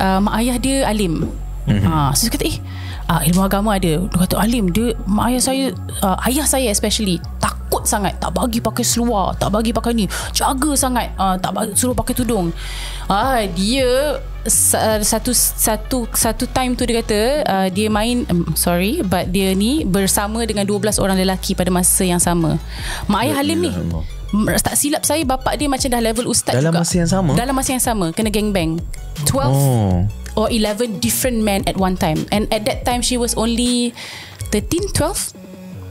uh, mak ayah dia alim. Mm-hmm. Ha, so saya kata, eh, uh, ilmu agama ada. Dia kata, alim, dia, mak ayah saya, uh, ayah saya especially, takut sangat. Tak bagi pakai seluar, tak bagi pakai ni. Jaga sangat, uh, tak bagi, suruh pakai tudung. Uh, dia, satu satu satu time tu dia kata uh, dia main um, sorry but dia ni bersama dengan 12 orang lelaki pada masa yang sama mak ayah halim ya, ni ya, tak silap saya bapak dia macam dah level ustaz dalam juga dalam masa yang sama dalam masa yang sama kena gangbang. bang 12 oh. or 11 different men at one time and at that time she was only 13 12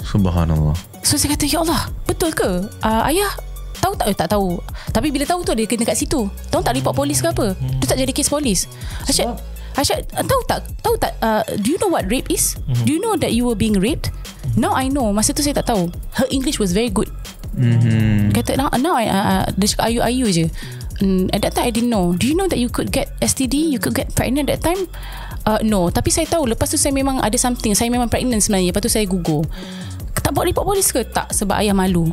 subhanallah so saya kata ya Allah betul ke uh, ayah tahu tak eh, tak tahu tapi bila tahu tu dia kena kat situ tahu tak report polis ke apa hmm. tu tak jadi kes polis Asyik asyik, ah, tahu tak? Tahu tak? Uh, do you know what rape is? Mm-hmm. Do you know that you were being raped? Hmm. Now I know. Masa tu saya tak tahu. Her English was very good. Mm-hmm. Kata now, now I, uh, dia cakap ayu-ayu je. And mm, at that time I didn't know. Do you know that you could get STD? You could get pregnant at that time? Uh, no. Tapi saya tahu. Lepas tu saya memang ada something. Saya memang pregnant sebenarnya. Lepas tu saya google. Tak buat report polis ke? Tak. Sebab ayah malu.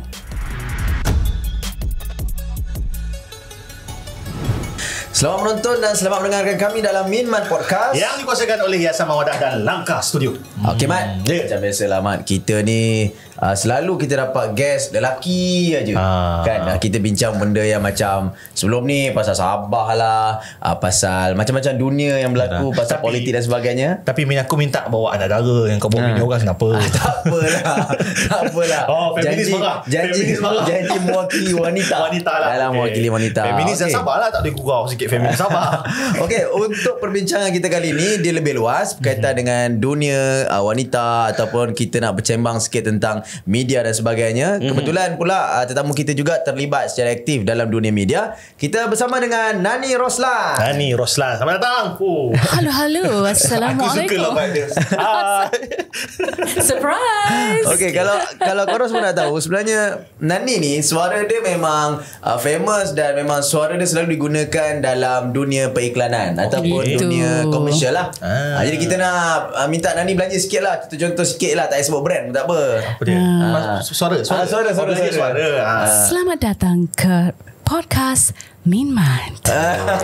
Selamat menonton dan selamat mendengarkan kami dalam Minman Podcast yang dikuasakan oleh Hiasan Mawadah dan Langkah Studio. Okey, Mat. Hmm. Yeah. Macam biasa lah, Mat. Kita ni Ah, selalu kita dapat guest lelaki aja. Ah. Ha. Kan uh, kita bincang benda yang macam sebelum ni pasal Sabah lah, uh, pasal macam-macam dunia yang berlaku ha. pasal tapi, politik dan sebagainya. Tapi min aku minta bawa anak dara yang kau bawa ha. orang kenapa? Ah, tak apalah. tak apalah. Oh, Feminis marah. janji, marah. janji mewakili wanita. wanita lah. Dalam okay. mewakili wanita. Feminis okay. Sabah lah. Tak ada gurau sikit feminis Sabah. Okey, untuk perbincangan kita kali ni dia lebih luas berkaitan mm-hmm. dengan dunia uh, wanita ataupun kita nak bercembang sikit tentang media dan sebagainya. Mm-hmm. Kebetulan pula uh, tetamu kita juga terlibat secara aktif dalam dunia media. Kita bersama dengan Nani Roslan. Nani Roslan. Selamat datang. Oh. Halo, halo. Assalamualaikum. Aku suka lah Surprise. Okay, kalau kalau korang semua dah tahu, sebenarnya Nani ni suara dia memang uh, famous dan memang suara dia selalu digunakan dalam dunia periklanan oh, ataupun itu. dunia komersial lah. Ah. Ha, jadi kita nak uh, minta Nani belanja sikit lah. contoh contoh sikit lah. Tak payah sebut brand pun tak apa. Apa Ah. suara ah, ah. selamat datang ke podcast Min Mind.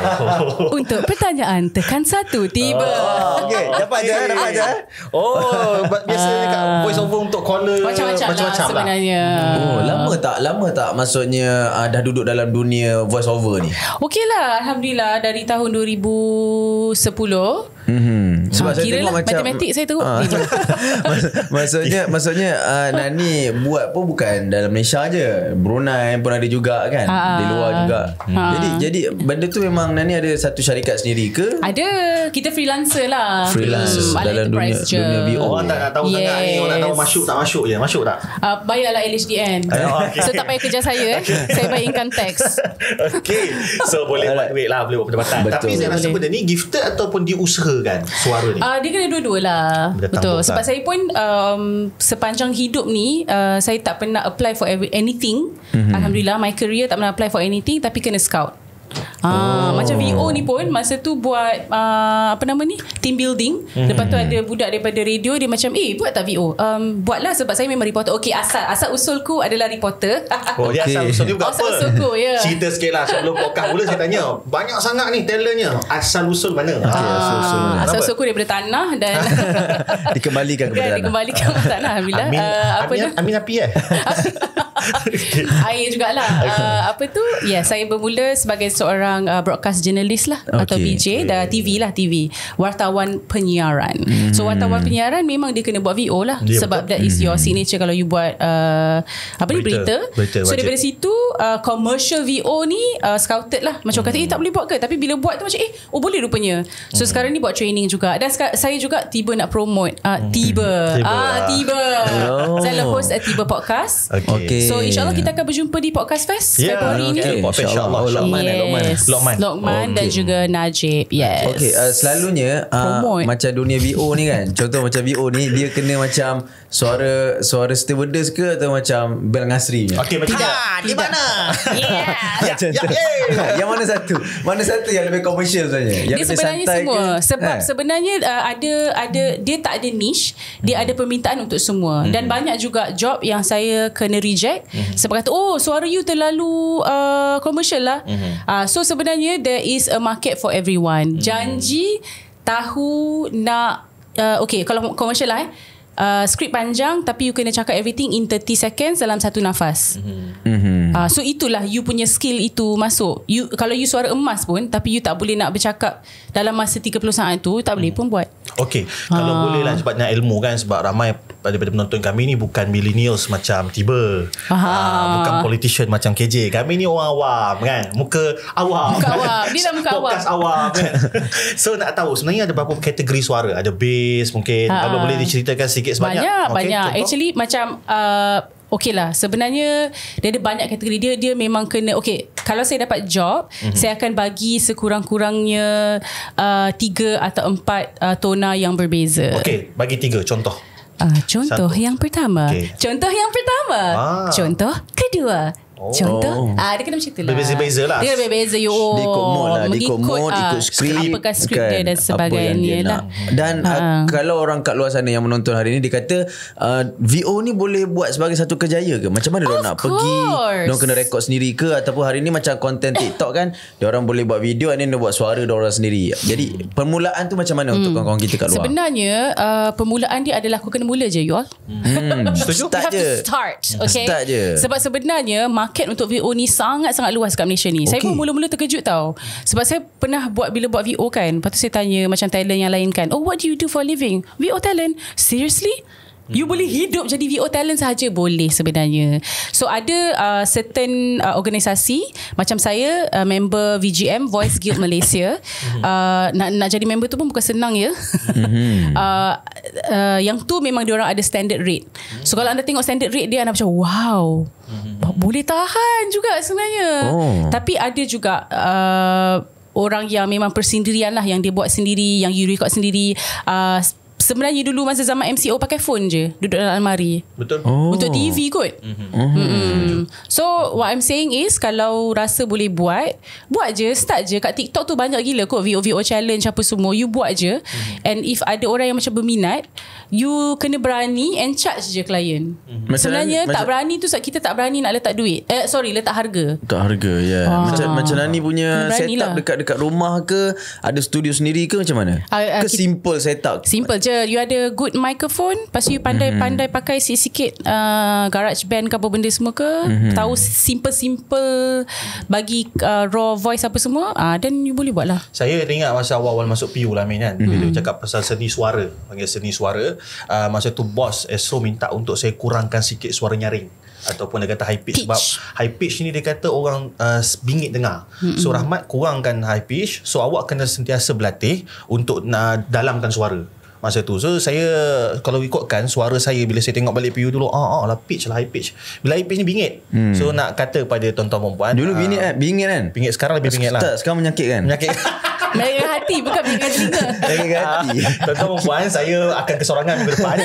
Untuk pertanyaan tekan satu tiba. Oh, okay, dapat je, eh, dapat je. Eh. Oh, biasanya kat voice over untuk caller macam-macam, lah macam lah, sebenarnya. Oh, lama tak, lama tak maksudnya uh, dah duduk dalam dunia voice over ni. lah, alhamdulillah dari tahun 2010. Mm-hmm. Sebab ha, kira saya lah macam, matematik saya teruk. Ha, maksudnya maksudnya uh, Nani buat pun bukan dalam Malaysia aje. Brunei pun ada juga kan. Ha, di luar juga. Ha. Jadi jadi benda tu memang Nani ada satu syarikat sendiri ke? Ada. Kita freelancer lah. Freelancer hmm, dalam dunia dunia BO. Orang tak, tak tahu yes. sangat ni. Orang tahu masuk tak masuk je. Masuk tak? Uh, bayarlah LHDN. Oh, okay. So tak payah kerja saya. Eh. saya bayar income tax. okay. So boleh buat duit lah. Boleh buat pendapatan. Tapi saya rasa benda ni gifted ataupun diusahakan? separuh ni? Uh, dia kena dua-dua lah. Betul. Bukan. Sebab kan? saya pun um, sepanjang hidup ni, uh, saya tak pernah apply for anything. Mm-hmm. Alhamdulillah, my career tak pernah apply for anything tapi kena scout. Ah, oh. Macam VO ni pun Masa tu buat uh, Apa nama ni Team building mm-hmm. Lepas tu ada budak Daripada radio Dia macam Eh buat tak VO um, Buatlah sebab saya memang reporter Okay asal Asal usulku adalah reporter Oh okay. dia asal usul dia bukan oh, asal Asal usulku ya yeah. Cerita sikit lah Sebelum pokah mula saya tanya Banyak sangat ni talentnya Asal usul mana okay, Asal ah, usulku daripada tanah Dan Dikembalikan kepada tanah Dikembalikan kepada tanah Alhamdulillah Amin, uh, apa amin, amin api eh Air jugalah uh, Apa tu Ya yeah, saya bermula Sebagai seorang uh, Broadcast journalist lah okay. Atau BJ okay. Dan TV lah TV Wartawan penyiaran mm. So wartawan penyiaran Memang dia kena buat VO lah yeah, Sebab betul. that is mm. your hmm. signature Kalau you buat uh, Apa ni berita, berita. berita So daripada situ uh, Commercial VO ni uh, Scouted lah Macam mm. kata Eh tak boleh buat ke Tapi bila buat tu macam Eh oh boleh rupanya So mm. sekarang ni buat training juga Dan saya juga Tiba nak promote uh, Tiba hmm. Tiba, ah, tiba. Oh. Saya lepas uh, Tiba Podcast Okay, okay. So insyaAllah kita akan berjumpa di Podcast Fest yeah. Februari okay. ni InsyaAllah insya Allah. Yes. Oh, Lokman eh, yes. Lokman, Lokman okay. dan juga Najib Yes Okay uh, selalunya uh, Macam dunia VO ni kan Contoh macam VO ni Dia kena macam Suara suara stewardess ke atau macam bel ngasri punya? tidak. di mana? Yeah. yeah. yeah. yang mana satu? Mana satu yang lebih commercial sebenarnya? Yang dia lebih sebenarnya santai semua. Ke? Sebab ha. sebenarnya uh, ada ada dia tak ada niche, dia hmm. ada permintaan untuk semua. Hmm. Dan banyak juga job yang saya kena reject hmm. sebab kata oh suara you terlalu uh, commercial lah. Hmm. Uh, so sebenarnya there is a market for everyone. Hmm. Janji tahu nak uh, okay kalau commercial lah eh uh, skrip panjang tapi you kena cakap everything in 30 seconds dalam satu nafas. Mm-hmm. Uh, so itulah you punya skill itu masuk. You kalau you suara emas pun tapi you tak boleh nak bercakap dalam masa 30 saat tu tak mm boleh pun buat. Okey, kalau ah. boleh lah sebabnya ilmu kan sebab ramai daripada penonton kami ni bukan millennials macam tiba. Ha. Uh, bukan politician macam KJ. Kami ni orang awam kan. Muka awam. Muka awam. dia dah muka awam. awam kan. so nak tahu sebenarnya ada berapa kategori suara? Ada bass mungkin. Ha. Kalau ah. boleh diceritakan sikit sebanyak. Banyak, okay, banyak. Contoh. Actually macam uh, Okay lah Sebenarnya Dia ada banyak kategori Dia dia memang kena Okay Kalau saya dapat job mm-hmm. Saya akan bagi Sekurang-kurangnya uh, Tiga atau empat uh, Tona yang berbeza Okay Bagi tiga contoh uh, Contoh Satu. yang pertama okay. Contoh yang pertama ah. Contoh kedua Contoh oh. uh, Dia kena macam itulah Beza-beza lah Dia beza-beza Dia ikut mood lah Dia ikut uh, Ikut skrip Apakah skrip kan, dia Dan sebagainya dia nak. Lah. Dan uh, uh. Kalau orang kat luar sana Yang menonton hari ni Dia kata uh, VO ni boleh buat Sebagai satu kejaya ke Macam mana dia nak course. pergi Dia kena rekod sendiri ke Ataupun hari ni Macam konten TikTok kan Dia orang boleh buat video And then dia buat suara Dia orang sendiri Jadi Permulaan tu macam mana hmm. Untuk kawan-kawan kita kat luar Sebenarnya uh, Permulaan dia adalah Aku kena mula je you all hmm. Setuju Start je Start Okay start je. Sebab sebenarnya market untuk VO ni sangat-sangat luas kat Malaysia ni. Okay. Saya pun mula-mula terkejut tau. Sebab saya pernah buat bila buat VO kan, lepas tu saya tanya macam talent yang lain kan, "Oh, what do you do for living?" "VO talent." "Seriously?" Hmm. You boleh hmm. hidup jadi VO talent saja boleh sebenarnya. So ada uh, certain uh, organisasi macam saya uh, member VGM Voice Guild Malaysia. Hmm. uh, nak nak jadi member tu pun bukan senang ya. Hmm. uh, uh, yang tu memang dia orang ada standard rate. So kalau anda tengok standard rate dia anda macam wow. boleh tahan juga sebenarnya. Oh. Tapi ada juga uh, orang yang memang persendirian lah yang dia buat sendiri yang you record sendiri uh, Sebenarnya dulu masa zaman MCO pakai phone je duduk dalam almari. Betul. Oh. Untuk TV kot. Mm-hmm. mm-hmm. Mm-hmm. So what I'm saying is kalau rasa boleh buat, buat je, start je kat TikTok tu banyak gila kot VOVO challenge apa semua. You buat je mm-hmm. and if ada orang yang macam berminat, you kena berani and charge je klien. hmm Sebenarnya macam, tak berani tu kita tak berani nak letak duit. Eh sorry letak harga. Letak harga ya. Yeah. Ah. Macam macam Nani punya setup lah. dekat dekat rumah ke ada studio sendiri ke macam mana? Uh, uh, ke kita, simple setup. Simple je. You ada good microphone, lepas tu you pandai-pandai mm-hmm. pandai pakai sikit a uh, garage band ke apa benda semua ke, hmm tahu simple-simple bagi uh, raw voice apa semua, ah uh, then you boleh buat lah. Saya ingat masa awal-awal masuk PU lah main kan. Mm-hmm. cakap pasal seni suara, panggil seni suara uh, masa tu bos Esro minta untuk saya kurangkan sikit suara nyaring ataupun dia kata high pitch, pitch. sebab high pitch ni dia kata orang uh, bingit dengar. Mm-hmm. So Rahmat kurangkan high pitch so awak kena sentiasa berlatih untuk uh, dalamkan suara masa tu. So saya kalau ikutkan suara saya bila saya tengok balik PU dulu, ah, ah lah pitch lah high pitch. Bila high pitch ni bingit. Hmm. So nak kata pada tuan-tuan perempuan. Dulu bingit kan? Bingit kan? Bingit sekarang lebih bingit lah. Sekarang menyakit kan? Menyakit. Melayu hati bukan bingit telinga. Melayu hati. Ah, tuan-tuan perempuan saya akan kesorangan ke depan.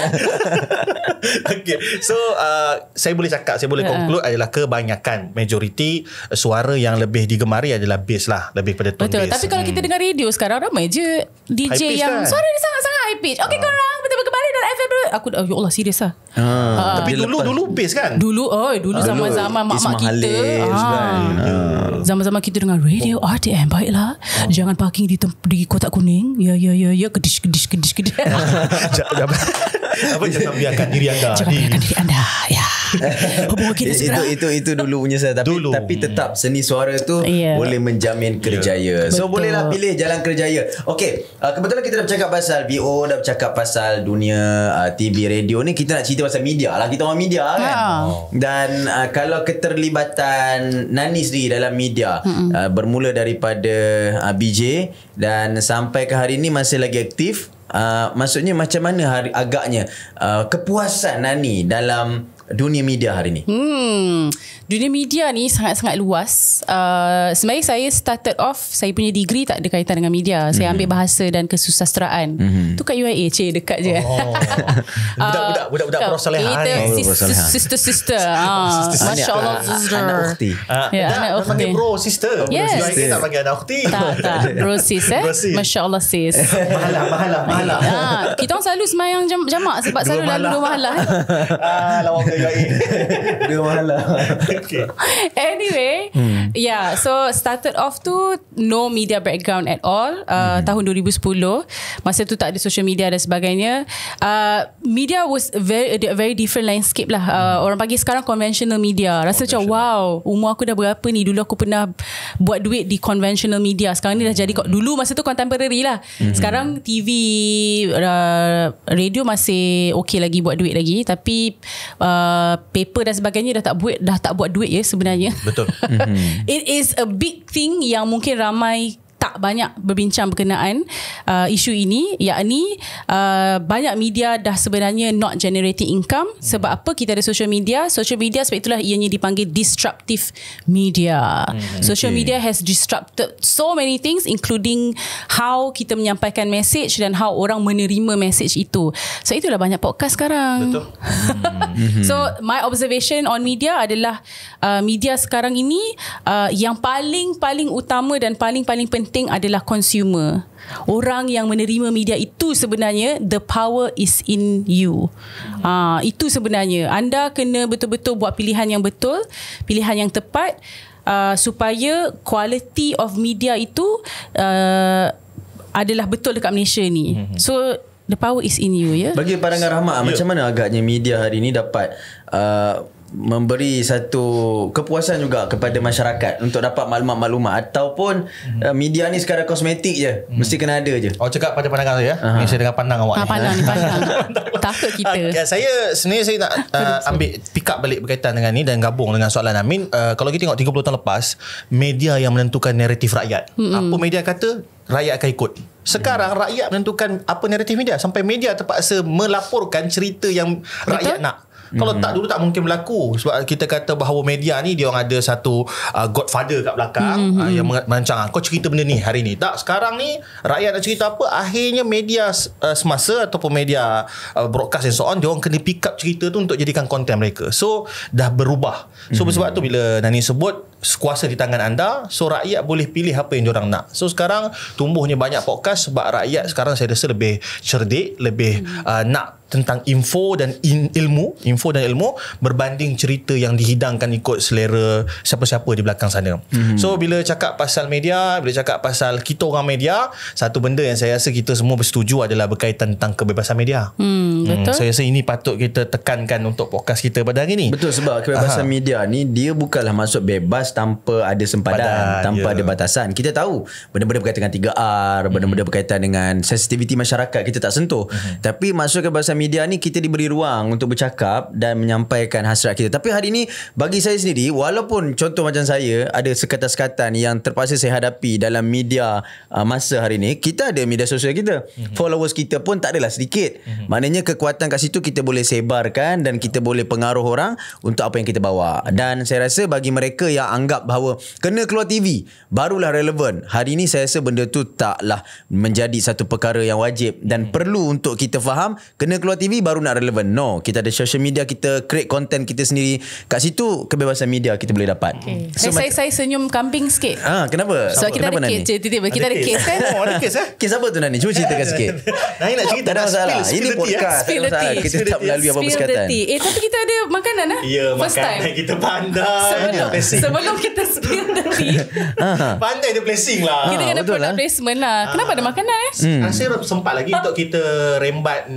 okay. So uh, saya boleh cakap, saya boleh ha. conclude adalah kebanyakan majority suara yang lebih digemari adalah bass lah. Lebih pada tone Betul. bass. Tapi kalau kita hmm. dengar radio sekarang ramai je DJ yang kan? suara dia sangat high pitch Okay ah. korang Betul-betul kembali dalam FM Aku dah Ya Allah serius lah ah. Ah. Tapi dulu Dulu bass kan Dulu oh, Dulu uh. zaman-zaman Mak-mak kita uh. uh. Zaman-zaman kita dengan Radio oh. RTM Baiklah oh. Jangan parking di, di kotak kuning Ya ya ya ya Kedish kedish kedish kedish jangan biarkan diri anda Jangan biarkan diri anda Ya Hubungi kita segera. Itu, itu itu dulu punya saya tapi dulu. tapi tetap seni suara tu yeah. boleh menjamin ya. kerjaya. Yeah. So Betul. bolehlah pilih jalan kerjaya. Okay, uh, kebetulan kita dah bercakap pasal BO, dah bercakap pasal dunia uh, TV radio ni kita nak cerita pasal media lah. Kita orang media kan. Yeah. Ha. Dan uh, kalau keterlibatan Nani sendiri dalam media uh, bermula daripada uh, BJ dan sampai ke hari ni masih lagi aktif. Uh, maksudnya macam mana hari agaknya uh, kepuasan Nani dalam dunia media hari ini. Hmm, dunia media ni sangat-sangat luas. Uh, sebenarnya saya started off, saya punya degree tak ada kaitan dengan media. Saya mm-hmm. ambil bahasa dan kesusasteraan. Mm-hmm. Tu kat UIA, cik, dekat je. Oh. budak-budak, budak-budak uh, prosalehan. Kita oh, sister-sister. Ah, Masya Allah, uh, sister. Anak ukti. Uh, yeah, anak ukti. Panggil bro, sister. Yes. UIA tak panggil anak ukti. Tak, tak. Bro, sis. Eh? Masya Allah, sis. mahalah, mahalah, mahalah. Ah, kita orang selalu semayang jamak sebab selalu lalu dua mahalah. Eh. Ah, lawak air Dia mahal lah Okay Anyway hmm. Yeah So started off tu No media background at all uh, hmm. Tahun 2010 Masa tu tak ada social media dan sebagainya uh, Media was very a very different landscape lah uh, hmm. Orang pagi sekarang conventional media Rasa oh, macam sure. wow Umur aku dah berapa ni Dulu aku pernah Buat duit di conventional media Sekarang ni dah jadi hmm. Dulu masa tu contemporary lah hmm. Sekarang TV uh, Radio masih Okay lagi buat duit lagi Tapi uh, Uh, paper dan sebagainya dah tak buat dah tak buat duit ya sebenarnya. Betul. Mhm. it is a big thing yang mungkin ramai tak banyak berbincang berkenaan uh, isu ini yakni uh, banyak media dah sebenarnya not generating income hmm. sebab apa kita ada social media social media sebab itulah ianya dipanggil disruptive media hmm, social media has disrupted so many things including how kita menyampaikan message dan how orang menerima message itu so itulah banyak podcast sekarang betul hmm. so my observation on media adalah uh, media sekarang ini uh, yang paling paling utama dan paling paling penting marketing adalah consumer. Orang yang menerima media itu sebenarnya the power is in you. Hmm. Uh, itu sebenarnya. Anda kena betul-betul buat pilihan yang betul, pilihan yang tepat uh, supaya quality of media itu uh, adalah betul dekat Malaysia ni. Hmm. So the power is in you ya. Yeah? Bagi pandangan Rahmat yeah. macam mana agaknya media hari ini dapat uh, memberi satu kepuasan juga kepada masyarakat untuk dapat maklumat-maklumat ataupun hmm. media ni sekadar kosmetik je hmm. mesti kena ada je oh cakap pada pandangan saya ya uh saya dengan pandang awak ha, pandang ni pandang takut kita uh, saya sebenarnya saya nak uh, ambil pick up balik berkaitan dengan ni dan gabung dengan soalan Amin uh, kalau kita tengok 30 tahun lepas media yang menentukan naratif rakyat hmm. apa media kata rakyat akan ikut sekarang rakyat menentukan apa naratif media sampai media terpaksa melaporkan cerita yang Betul? rakyat nak kalau hmm. tak dulu tak mungkin berlaku sebab kita kata bahawa media ni dia orang ada satu uh, godfather kat belakang mm-hmm. uh, yang hmm. merancang ah, kau cerita benda ni hari ni. Tak sekarang ni rakyat nak cerita apa akhirnya media uh, semasa ataupun media uh, broadcast and so on dia orang kena pick up cerita tu untuk jadikan konten mereka. So dah berubah. So mm-hmm. sebab tu bila Nani sebut kuasa di tangan anda so rakyat boleh pilih apa yang orang nak. So sekarang tumbuhnya banyak podcast sebab rakyat sekarang saya rasa lebih cerdik, lebih hmm uh, nak tentang info dan in ilmu info dan ilmu berbanding cerita yang dihidangkan ikut selera siapa-siapa di belakang sana mm-hmm. so bila cakap pasal media bila cakap pasal kita orang media satu benda yang saya rasa kita semua bersetuju adalah berkaitan tentang kebebasan media mm, betul mm, saya rasa ini patut kita tekankan untuk podcast kita pada hari ini betul sebab kebebasan Aha. media ni dia bukanlah masuk bebas tanpa ada sempadan Badan, tanpa yeah. ada batasan kita tahu benda-benda berkaitan dengan 3R mm benda-benda hmm. berkaitan dengan sensitiviti masyarakat kita tak sentuh mm-hmm. tapi masuk kebebasan kawasan media ni kita diberi ruang untuk bercakap dan menyampaikan hasrat kita. Tapi hari ini bagi saya sendiri walaupun contoh macam saya ada sekatan-sekatan yang terpaksa saya hadapi dalam media uh, masa hari ini, kita ada media sosial kita. Mm-hmm. Followers kita pun tak adalah sedikit. Mm-hmm. Maknanya kekuatan kat situ kita boleh sebarkan dan kita boleh pengaruh orang untuk apa yang kita bawa. Mm-hmm. Dan saya rasa bagi mereka yang anggap bahawa kena keluar TV barulah relevan. Hari ini saya rasa benda tu taklah menjadi satu perkara yang wajib dan mm-hmm. perlu untuk kita faham kena keluar TV baru nak relevan. No, kita ada social media kita create content kita sendiri. Kat situ kebebasan media kita boleh dapat. Okay. So, saya, saya saya senyum kamping sikit. Ah, kenapa? So kita kenapa ada case je Kita ada case kan? Oh, ada case eh? Case apa tu Nani? Cuba ceritakan sikit. Nani nak cerita tak masalah. Ini eh? podcast. Kita tak melalui apa-apa sekatan. Eh, tapi kita ada makanan ah. Ya, makanan kita pandai. Sebelum kita spill the tea. Ah. Pandai dia placing lah. Kita kena ah, product lah. placement lah. Kenapa ada ah. makanan eh? Hmm. sempat lagi untuk kita rembat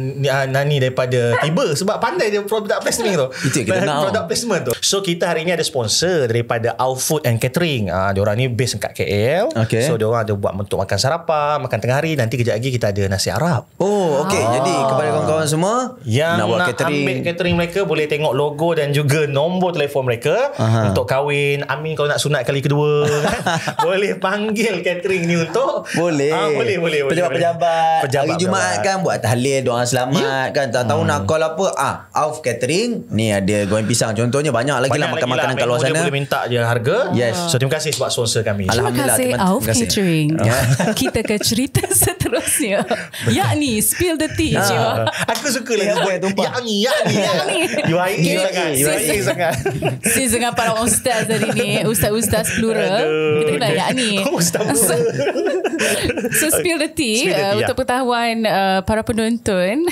Nani daripada tiba sebab pandai dia product placement tu. Itu kita nak. Product placement tu. So kita hari ni ada sponsor daripada Our Food and Catering. Ah uh, dia orang ni based dekat KL. Okay. So dia orang ada buat bentuk makan sarapan, makan tengah hari, nanti kejap lagi kita ada nasi Arab. Oh, okey. Ah. Jadi kepada kawan-kawan semua yang nak, nak catering. ambil catering mereka boleh tengok logo dan juga nombor telefon mereka Aha. untuk kahwin, amin kalau nak sunat kali kedua. boleh panggil catering ni untuk Boleh. Ah, boleh, boleh, boleh. Pejabat-pejabat. Pejabat, hari Jumaat kan buat tahlil, doa selamat. Yeah penat kan tak tahu hmm. nak call apa ah off catering ni ada eh, goreng pisang contohnya banyak lagi banyak lah makan makanan lah. kalau sana boleh minta je harga yes so terima kasih sebab sponsor kami alhamdulillah terima kasih off catering ya. kita ke cerita seterusnya yakni spill the tea ha. aku suka lah yakni yakni yakni yakni UIA sangat UIA sangat sis dengan para ustaz hari ni ustaz-ustaz plural kita kena yakni ustaz plural so spill the tea uh, untuk pengetahuan uh, para penonton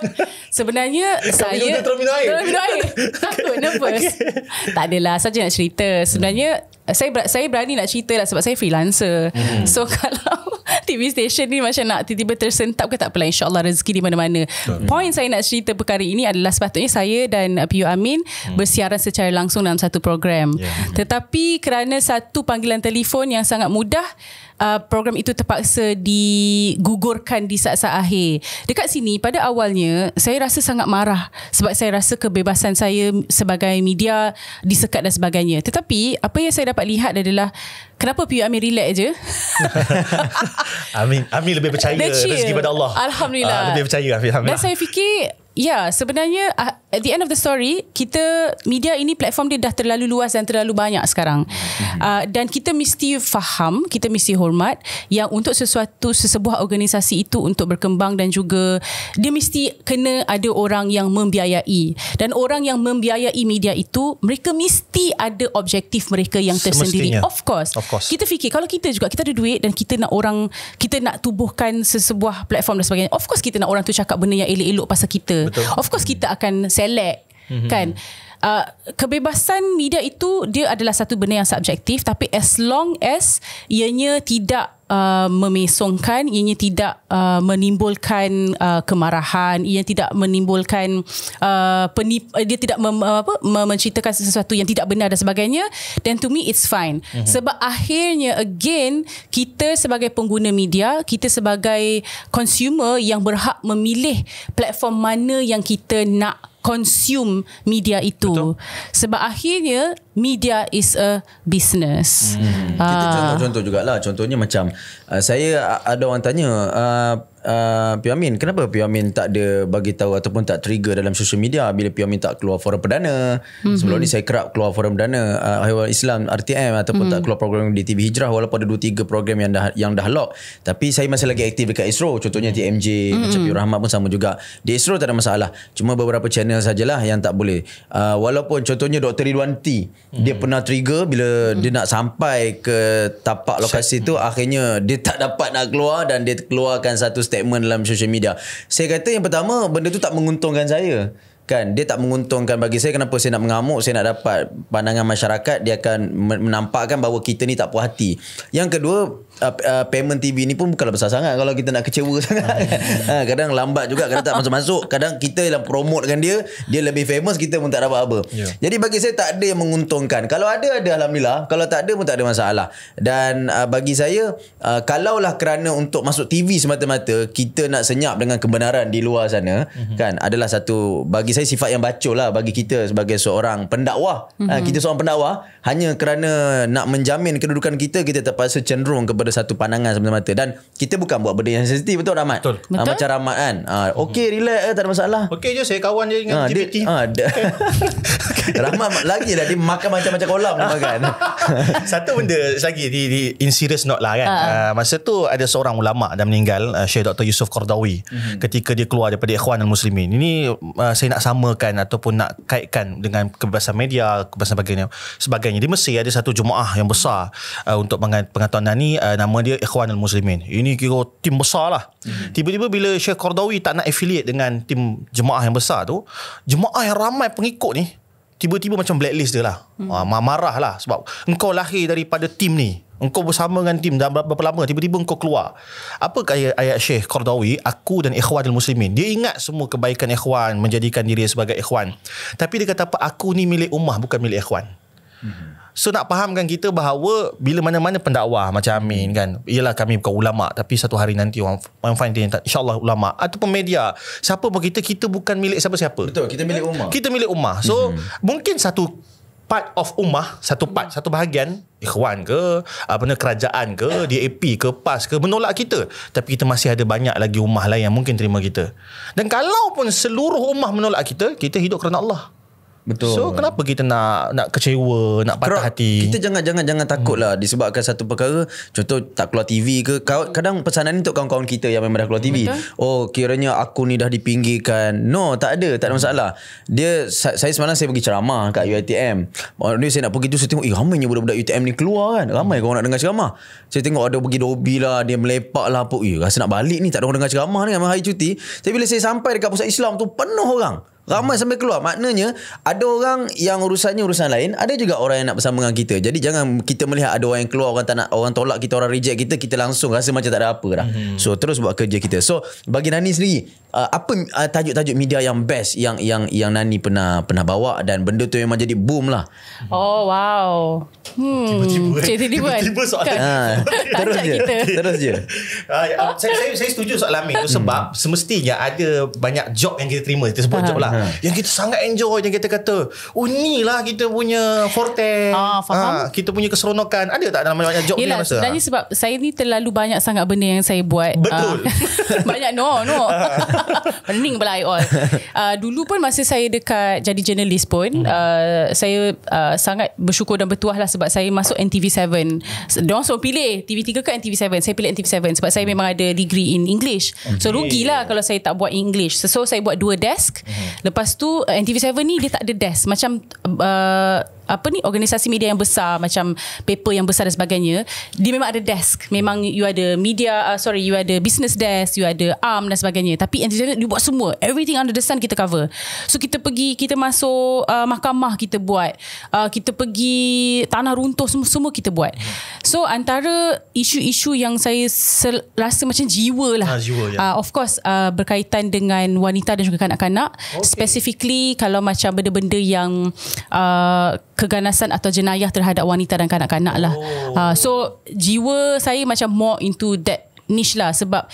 Sebenarnya saya Terminal air Terminal air Takut nervous okay. Tak adalah Saja nak cerita Sebenarnya saya saya berani nak cerita lah sebab saya freelancer. Hmm. So kalau TV station ni macam nak tiba-tiba tersentap ke tak apalah insyaAllah rezeki di mana-mana. Hmm. Point saya nak cerita perkara ini adalah sepatutnya saya dan uh, PU Amin hmm. bersiaran secara langsung dalam satu program. Yeah. Tetapi kerana satu panggilan telefon yang sangat mudah uh, program itu terpaksa digugurkan di saat-saat akhir. Dekat sini pada awalnya saya rasa sangat marah sebab saya rasa kebebasan saya sebagai media disekat dan sebagainya. Tetapi apa yang saya dapat lihat adalah kenapa PU Amin relax je? Amin Amin lebih percaya rezeki pada Allah. Alhamdulillah. Uh, lebih percaya Amin. Dan saya fikir yeah, sebenarnya uh, at the end of the story kita media ini platform dia dah terlalu luas dan terlalu banyak sekarang uh, dan kita mesti faham kita mesti hormat yang untuk sesuatu sesebuah organisasi itu untuk berkembang dan juga dia mesti kena ada orang yang membiayai dan orang yang membiayai media itu mereka mesti ada objektif mereka yang tersendiri of course. of course kita fikir kalau kita juga kita ada duit dan kita nak orang kita nak tubuhkan sesebuah platform dan sebagainya of course kita nak orang tu cakap benda yang elok-elok pasal kita Betul. Of course kita akan select mm-hmm. kan uh, kebebasan media itu dia adalah satu benda yang subjektif tapi as long as ianya tidak Uh, memesongkan ianya tidak uh, menimbulkan uh, kemarahan ia tidak menimbulkan uh, penip, uh, dia tidak mem, uh, apa mem- menceritakan sesuatu yang tidak benar dan sebagainya then to me it's fine uh-huh. sebab akhirnya again kita sebagai pengguna media kita sebagai consumer yang berhak memilih platform mana yang kita nak consume media itu. Betul. Sebab akhirnya media is a business. Hmm. Ah. Kita contoh-contoh lah. Contohnya macam uh, saya uh, ada orang tanya uh, uh, Pio kenapa Piamin tak ada bagi tahu ataupun tak trigger dalam social media bila Piamin tak keluar forum perdana. Hmm. Sebelum ni saya kerap keluar forum perdana uh, Hewan Islam RTM ataupun hmm. tak mhm. keluar program di TV Hijrah walaupun ada dua tiga program yang dah, yang dah lock. Tapi saya masih lagi aktif dekat ISRO. Contohnya mhm. TMJ, hmm. macam Pio Rahmat pun sama juga. Di ISRO tak ada masalah. Cuma beberapa channel sajalah yang tak boleh. Uh, walaupun contohnya Dr. Ridwan T. Hmm. dia pernah trigger bila hmm. dia nak sampai ke tapak lokasi Syak. tu akhirnya dia tak dapat nak keluar dan dia keluarkan satu statement dalam social media. Saya kata yang pertama benda tu tak menguntungkan saya. Kan dia tak menguntungkan bagi saya kenapa saya nak mengamuk, saya nak dapat pandangan masyarakat dia akan menampakkan bahawa kita ni tak puas hati. Yang kedua uh, payment TV ni pun bukanlah besar sangat kalau kita nak kecewa sangat Uh, kadang lambat juga kadang tak masuk-masuk kadang kita yang promotekan dia dia lebih famous kita pun tak dapat apa yeah. jadi bagi saya tak ada yang menguntungkan kalau ada ada Alhamdulillah kalau tak ada pun tak ada masalah dan uh, bagi saya uh, kalaulah kerana untuk masuk TV semata-mata kita nak senyap dengan kebenaran di luar sana mm-hmm. kan adalah satu bagi saya sifat yang bacol lah bagi kita sebagai seorang pendakwah mm-hmm. uh, kita seorang pendakwah hanya kerana nak menjamin kedudukan kita kita terpaksa cenderung kebenaran daripada satu pandangan semata-mata dan kita bukan buat benda yang sensitif betul Rahmat betul. Ha, betul? macam Rahmat kan ha, ah, ok relax eh, tak ada masalah ok je saya kawan je dengan ha, GPT ha, d- Rahmat lagi lah dia makan macam-macam kolam dia makan satu benda lagi di, di, in serious note lah kan ha. uh, masa tu ada seorang ulama dah meninggal uh, Syekh Dr. Yusuf Qardawi mm-hmm. ketika dia keluar daripada Ikhwan al-Muslimin ini uh, saya nak samakan ataupun nak kaitkan dengan kebebasan media kebebasan sebagainya sebagainya di Mesir ada satu jemaah yang besar uh, untuk pengetahuan ni uh, nama dia Ikhwanul Muslimin. Ini kira tim besar lah. Hmm. Tiba-tiba bila Syekh Qardawi tak nak affiliate dengan tim jemaah yang besar tu, jemaah yang ramai pengikut ni, tiba-tiba macam blacklist dia lah. Hmm. Ha, marah lah sebab engkau lahir daripada tim ni. Engkau bersama dengan tim dah berapa lama Tiba-tiba engkau keluar Apa kaya ayat Syekh Qardawi Aku dan ikhwanul muslimin Dia ingat semua kebaikan ikhwan Menjadikan diri sebagai ikhwan Tapi dia kata apa Aku ni milik ummah bukan milik ikhwan hmm. So nak fahamkan kita bahawa bila mana-mana pendakwah macam Amin kan. Iyalah kami bukan ulama tapi satu hari nanti orang orang find dia Allah ulama ataupun media. Siapa pun kita kita bukan milik siapa-siapa. Betul, kita milik ummah. Kita milik ummah. So mm-hmm. mungkin satu part of ummah, satu part, satu bahagian ikhwan ke, apa ni kerajaan ke, DAP ke, PAS ke menolak kita. Tapi kita masih ada banyak lagi ummah lain yang mungkin terima kita. Dan kalau pun seluruh ummah menolak kita, kita hidup kerana Allah. Betul. So kenapa kita nak nak kecewa, nak patah Kera, hati? Kita jangan jangan jangan takutlah hmm. disebabkan satu perkara, contoh tak keluar TV ke, kadang pesanan ni untuk kawan-kawan kita yang memang dah keluar TV. Betul. Oh, kiranya aku ni dah dipinggirkan. No, tak ada, tak ada hmm. masalah. Dia saya semalam saya pergi ceramah kat UiTM. Orang ni saya nak pergi tu saya tengok, "Eh, ramainya budak-budak UiTM ni keluar kan? Ramai hmm. kau nak dengar ceramah." Saya tengok ada pergi dobi lah, dia melepak lah apa. Eh, rasa nak balik ni tak ada orang dengar ceramah ni memang hari cuti. Tapi bila saya sampai dekat pusat Islam tu penuh orang. Ramai hmm. sampai keluar Maknanya Ada orang yang urusannya urusan lain Ada juga orang yang nak bersama dengan kita Jadi jangan kita melihat Ada orang yang keluar Orang tak nak Orang tolak kita Orang reject kita Kita langsung rasa macam tak ada apa dah hmm. So terus buat kerja kita So bagi Nani sendiri uh, apa uh, tajuk-tajuk media yang best yang yang yang Nani pernah pernah bawa dan benda tu memang jadi boom lah. Oh wow. Hmm. Tiba-tiba. Eh. Tiba-tiba soalan. Ha. Terus je. Kita. Terus je. uh, saya, saya, saya setuju soalan Amin tu hmm. sebab hmm. semestinya ada banyak job yang kita terima. Kita sebut ha, job lah. Ha. Yang kita sangat enjoy. Yang kita kata, oh ni lah kita punya forte. Ah, faham. Ha, kita punya keseronokan. Ada tak dalam banyak job Yelah, ni masa? Dan ha. sebab saya ni terlalu banyak sangat benda yang saya buat. Betul. banyak no, no. Pening pula all uh, Dulu pun masa saya dekat Jadi jurnalis pun hmm. uh, Saya uh, sangat bersyukur dan bertuah lah Sebab saya masuk NTV7 Mereka semua pilih TV3 ke NTV7 Saya pilih NTV7 Sebab saya memang ada degree in English okay. So lah kalau saya tak buat English So, so saya buat dua desk hmm. Lepas tu uh, NTV7 ni dia tak ada desk Macam uh, apa ni organisasi media yang besar macam paper yang besar dan sebagainya dia memang ada desk memang you ada media uh, sorry you ada business desk you ada arm dan sebagainya tapi antigenic dia buat semua everything under the sun kita cover so kita pergi kita masuk uh, mahkamah kita buat uh, kita pergi tanah runtuh semua semua kita buat so antara isu-isu yang saya rasa macam jiwa lah ha, jiwa, ya. uh, of course uh, berkaitan dengan wanita dan juga kanak-kanak okay. specifically kalau macam benda-benda yang uh, keganasan atau jenayah terhadap wanita dan kanak-kanak lah oh. uh, so jiwa saya macam more into that niche lah sebab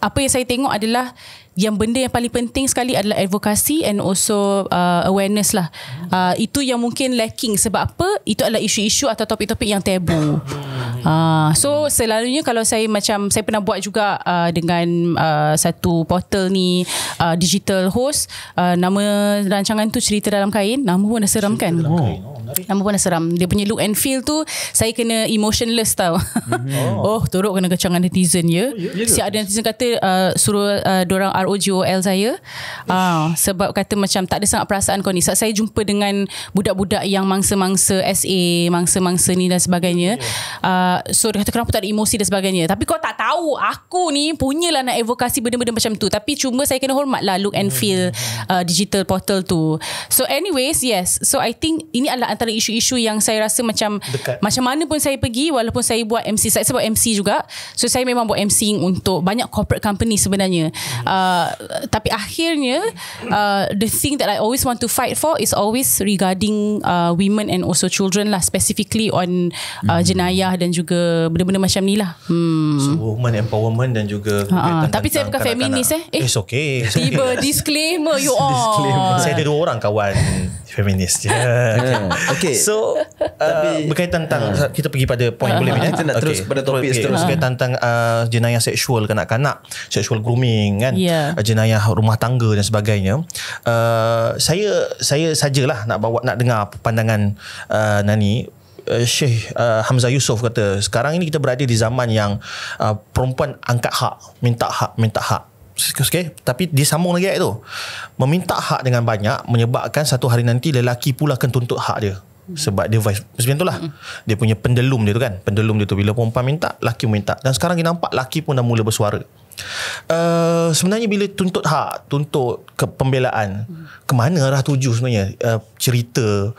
apa yang saya tengok adalah yang benda yang paling penting sekali adalah advokasi and also uh, awareness lah. Uh, itu yang mungkin lacking sebab apa? Itu adalah isu-isu atau topik-topik yang tabu. Uh, so selalunya kalau saya macam saya pernah buat juga uh, dengan uh, satu portal ni uh, digital host uh, nama rancangan tu cerita dalam kain nama pun dah seram kan. Oh menarik. Lama panas seram. Dia punya look and feel tu saya kena emotionless tau. Mm-hmm. Oh. oh, teruk kena kecangan netizen ya. Oh, yeah, yeah, ya si ada netizen kata uh, suruh uh, dorang ROGOL saya. Ah, uh, sebab kata macam tak ada sangat perasaan kau ni. Sebab saya jumpa dengan budak-budak yang mangsa-mangsa SA, mangsa-mangsa ni dan sebagainya. Yeah. Ya, ya. Uh, so dia kata kenapa tak ada emosi dan sebagainya. Tapi kau tak tahu aku ni punyalah nak evokasi benda-benda macam tu. Tapi cuma saya kena hormat lah look and hmm, feel hmm, hmm. uh, digital portal tu. So anyways, yes. So I think ini adalah antara isu-isu yang saya rasa macam Dekat. macam mana pun saya pergi walaupun saya buat MC saya sebab MC juga so saya memang buat MC untuk banyak corporate company sebenarnya hmm. uh, tapi akhirnya uh, the thing that I always want to fight for is always regarding uh, women and also children lah specifically on uh, hmm. jenayah dan juga benda-benda macam ni lah hmm. so woman empowerment dan juga uh, tapi saya bukan feminist eh. eh it's okay tiba disclaimer you all disclaimer. saya ada dua orang kawan feminist je yeah. Okay So uh, Tapi Berkaitan tentang uh, Kita pergi pada point uh, boleh uh, eh? Kita nak okay. terus pada topik okay. Terus berkaitan tentang uh, Jenayah seksual kanak-kanak Seksual grooming kan yeah. Uh, jenayah rumah tangga dan sebagainya uh, Saya Saya sajalah Nak bawa Nak dengar pandangan uh, Nani uh, Syekh uh, Hamzah Yusof kata Sekarang ini kita berada di zaman yang uh, Perempuan angkat hak Minta hak Minta hak okay, tapi dia sambung lagi ayat tu meminta hak dengan banyak menyebabkan satu hari nanti lelaki pula akan tuntut hak dia sebab dia vice Macam itulah Dia punya pendelum dia tu kan Pendelum dia tu Bila perempuan minta lelaki minta Dan sekarang kita nampak lelaki pun dah mula bersuara uh, Sebenarnya bila tuntut hak Tuntut ke pembelaan hmm. Kemana arah tuju sebenarnya uh, Cerita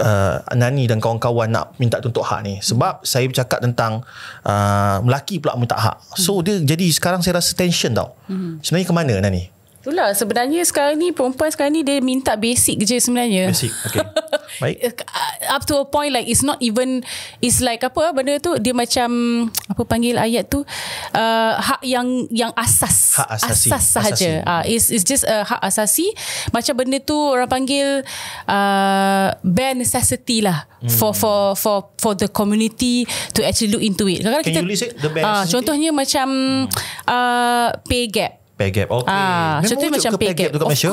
uh, Nani dan kawan-kawan nak minta tuntut hak ni sebab hmm. saya bercakap tentang uh, melaki pula minta hak so hmm. dia jadi sekarang saya rasa tension tau hmm. sebenarnya ke mana Nani Itulah sebenarnya sekarang ni perempuan sekarang ni dia minta basic je sebenarnya. Basic. Okay. Baik. Eh, uh, up to a point like it's not even it's like apa ah, benda tu dia macam apa panggil ayat tu uh, hak yang yang asas. Hak asasi. Asas sahaja. Ah uh, it's it's just a hak asasi macam benda tu orang panggil uh, bare necessity lah hmm. for for for for the community to actually look into it. Kadang-kadang Can kita, you list it? The bare uh, contohnya macam hmm. uh, pay gap pay gap. Oh, okay. Ah, Memang wujud macam pay gap, gap of course.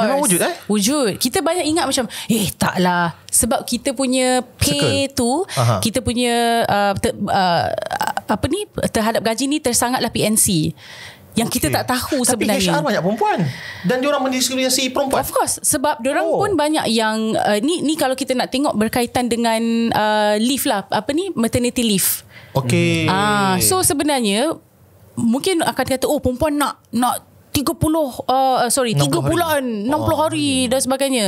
Memang wujud eh? Wujud. Kita banyak ingat macam, eh taklah. Sebab kita punya pay Circle. tu, Aha. kita punya, uh, ter, uh, apa ni, terhadap gaji ni tersangatlah PNC. Yang okay. kita tak tahu Tapi sebenarnya. Tapi HR banyak perempuan. Dan diorang mendiskriminasi perempuan. Of course. Sebab diorang oh. pun banyak yang, uh, ni, ni kalau kita nak tengok berkaitan dengan uh, leave lah. Apa ni, maternity leave. Okay. Ah, uh, so sebenarnya mungkin akan kata oh perempuan nak nak 30 uh, uh, sorry 60 3 bulan hari. 60 oh. hari dan sebagainya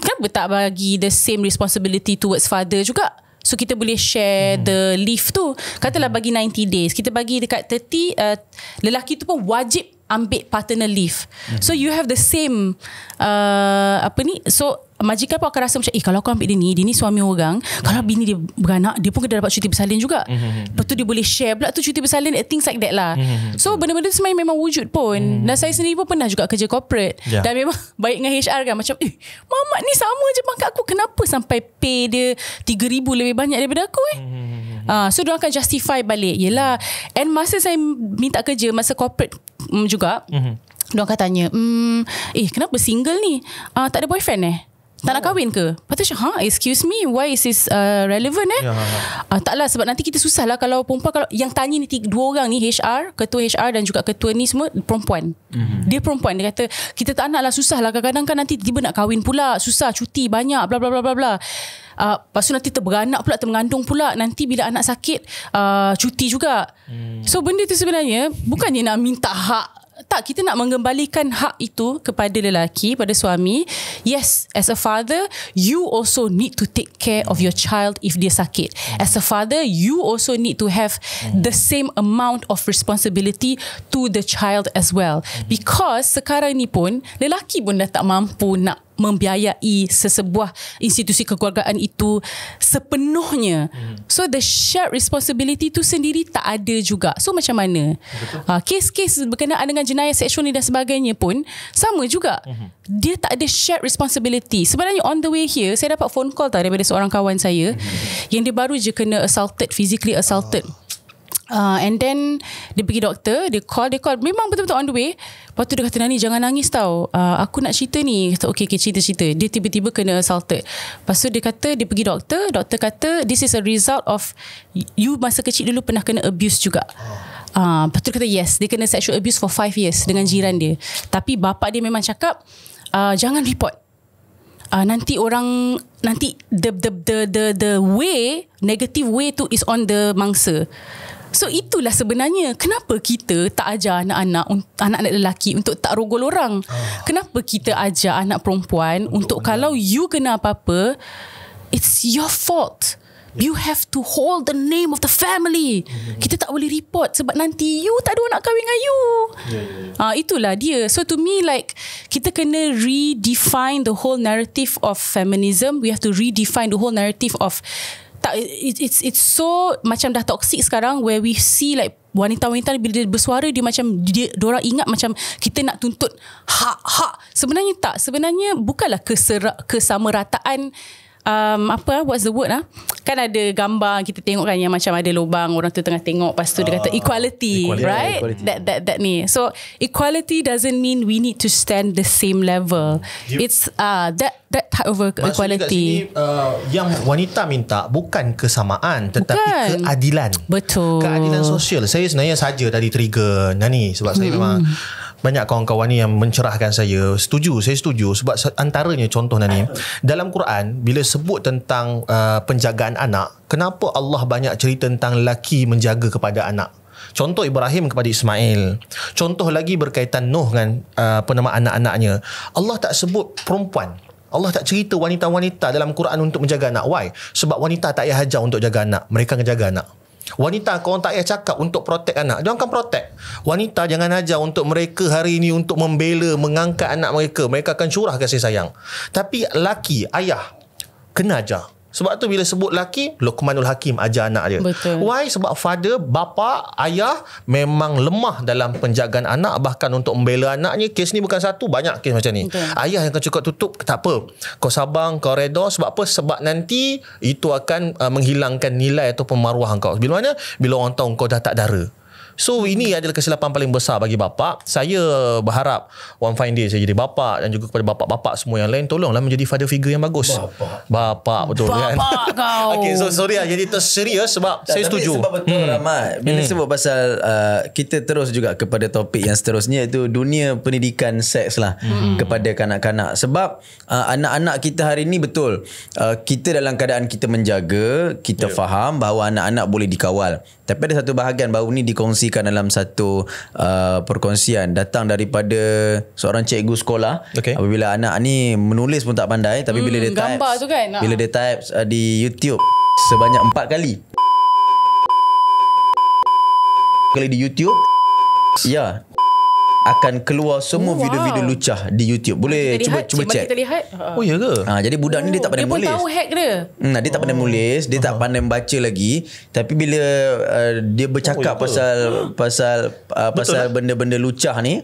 kan tak bagi the same responsibility towards father juga so kita boleh share hmm. the leave tu katalah bagi 90 days kita bagi dekat 30 uh, lelaki tu pun wajib ambil partner leave hmm. so you have the same uh, apa ni so Majikan pun akan rasa macam Eh kalau aku ambil dia ni Dia ni suami orang mm. Kalau bini dia beranak Dia pun kena dapat cuti bersalin juga mm-hmm. Lepas tu dia boleh share pula tu Cuti bersalin Things like that lah mm-hmm. So benda-benda tu sebenarnya memang wujud pun mm-hmm. Dan saya sendiri pun pernah juga kerja corporate yeah. Dan memang baik dengan HR kan Macam eh Mamat ni sama je bangka aku Kenapa sampai pay dia RM3,000 lebih banyak daripada aku eh mm-hmm. uh, So dia akan justify balik Yelah And masa saya minta kerja Masa corporate mm, juga mm-hmm. Mereka tanya mm, Eh kenapa single ni uh, Tak ada boyfriend eh tak nak oh. kahwin ke? Lepas tu macam, huh? Ha, excuse me, why is this uh, relevant eh? Ya. Uh, ha, ha. ah, taklah, sebab nanti kita susah lah kalau perempuan, kalau yang tanya ni tiga dua orang ni, HR, ketua HR dan juga ketua ni semua perempuan. Mm-hmm. Dia perempuan, dia kata, kita tak nak lah, susah lah. Kadang-kadang kan nanti tiba nak kahwin pula, susah, cuti banyak, bla bla bla bla bla. Uh, lepas tu nanti terberanak pula, termengandung pula, nanti bila anak sakit, uh, cuti juga. Mm. So benda tu sebenarnya, bukannya nak minta hak tak kita nak mengembalikan hak itu kepada lelaki pada suami yes as a father you also need to take care of your child if dia sakit as a father you also need to have the same amount of responsibility to the child as well because sekarang ni pun lelaki pun dah tak mampu nak membiayai sesebuah institusi kekeluargaan itu sepenuhnya. Hmm. So the shared responsibility tu sendiri tak ada juga. So macam mana? Betul. Uh, kes-kes berkenaan dengan jenayah seksual ni dan sebagainya pun sama juga. Hmm. Dia tak ada shared responsibility. Sebenarnya on the way here saya dapat phone call tau daripada seorang kawan saya hmm. yang dia baru je kena assaulted, physically assaulted. Oh. Uh, and then dia pergi doktor, dia call, dia call. Memang betul-betul on the way. Lepas tu dia kata, Nani jangan nangis tau. Uh, aku nak cerita ni. Kata, okay, okay, cerita-cerita. Dia tiba-tiba kena assaulted. Lepas tu dia kata, dia pergi doktor. Doktor kata, this is a result of you masa kecil dulu pernah kena abuse juga. Uh, lepas tu dia kata, yes. Dia kena sexual abuse for five years dengan jiran dia. Tapi bapa dia memang cakap, uh, jangan report. Uh, nanti orang nanti the, the the the the way negative way to is on the mangsa. So itulah sebenarnya kenapa kita tak ajar anak-anak anak-anak lelaki untuk tak rogol orang. Oh. Kenapa kita ajar anak perempuan untuk, untuk kalau you kena apa-apa it's your fault. You have to hold the name of the family. Mm-hmm. Kita tak boleh report sebab nanti you tak ada nak kahwin dengan you. Yeah, yeah, yeah. Uh, itulah dia. So to me like kita kena redefine the whole narrative of feminism. We have to redefine the whole narrative of tak it, it's it's so macam dah toxic sekarang where we see like wanita-wanita bila dia bersuara dia macam dia orang ingat macam kita nak tuntut hak-hak sebenarnya tak sebenarnya bukanlah kesera, kesamarataan um, apa lah, what's the word lah kan ada gambar kita tengok kan yang macam ada lubang orang tu tengah tengok lepas tu uh, dia kata ah, equality, equality right equality. that that that ni so equality doesn't mean we need to stand the same level you, it's uh, that that type of equality maksudnya kat sini uh, yang wanita minta bukan kesamaan tetapi bukan. keadilan betul keadilan sosial saya sebenarnya saja tadi trigger Nani sebab hmm. saya memang banyak kawan-kawan ni yang mencerahkan saya setuju saya setuju sebab antaranya contoh ni dalam Quran bila sebut tentang uh, penjagaan anak kenapa Allah banyak cerita tentang laki menjaga kepada anak Contoh Ibrahim kepada Ismail. Contoh lagi berkaitan Nuh dengan uh, penama anak-anaknya. Allah tak sebut perempuan. Allah tak cerita wanita-wanita dalam Quran untuk menjaga anak. Why? Sebab wanita tak payah hajar untuk jaga anak. Mereka menjaga anak. Wanita korang tak payah cakap untuk protect anak. Dia akan protect. Wanita jangan ajar untuk mereka hari ini untuk membela, mengangkat anak mereka. Mereka akan curah kasih sayang. Tapi laki, ayah, kena ajar. Sebab tu bila sebut laki, Luqmanul Hakim ajar anak dia. Betul. Why? Sebab father, bapa, ayah memang lemah dalam penjagaan anak bahkan untuk membela anaknya. Kes ni bukan satu, banyak kes macam ni. Betul. Ayah yang cukup tutup, tak apa. Kau sabang, kau reda sebab apa? Sebab nanti itu akan uh, menghilangkan nilai atau pemaruah kau. Bila mana? Bila orang tahu kau dah tak dara. So ini adalah kesilapan paling besar bagi bapa. Saya berharap one fine day saya jadi bapa dan juga kepada bapa-bapa semua yang lain tolonglah menjadi father figure yang bagus. Bapa. Bapa betul kan? bapak kan. Bapa kau. okay, so sorry lah jadi terserius sebab tak, saya tapi setuju. Sebab betul hmm. ramai. Bila hmm. sebut pasal uh, kita terus juga kepada topik yang seterusnya itu dunia pendidikan seks lah hmm. kepada kanak-kanak. Sebab uh, anak-anak kita hari ini betul uh, kita dalam keadaan kita menjaga, kita yeah. faham bahawa anak-anak boleh dikawal. Tapi ada satu bahagian baru ni dikongsikan dalam satu uh, perkongsian datang daripada seorang cikgu sekolah. Okay. Apabila anak ni menulis pun tak pandai tapi hmm, bila dia gambar types, kan. Bila dia type uh, di YouTube sebanyak empat kali. Kali di YouTube. Ya, akan keluar semua oh, video-video wow. lucah di YouTube. Boleh kita cuba lihat, cuba check. Kita lihat. Oh ya ke? Ha, jadi budak oh, ni dia tak pandai dia menulis. Dia pun tahu hack dia. Nah, hmm, dia tak pandai oh. menulis, dia uh-huh. tak pandai baca lagi. Tapi bila uh, dia bercakap oh, ya hmm. pasal, uh. pasal pasal uh, pasal benda-benda lucah ni,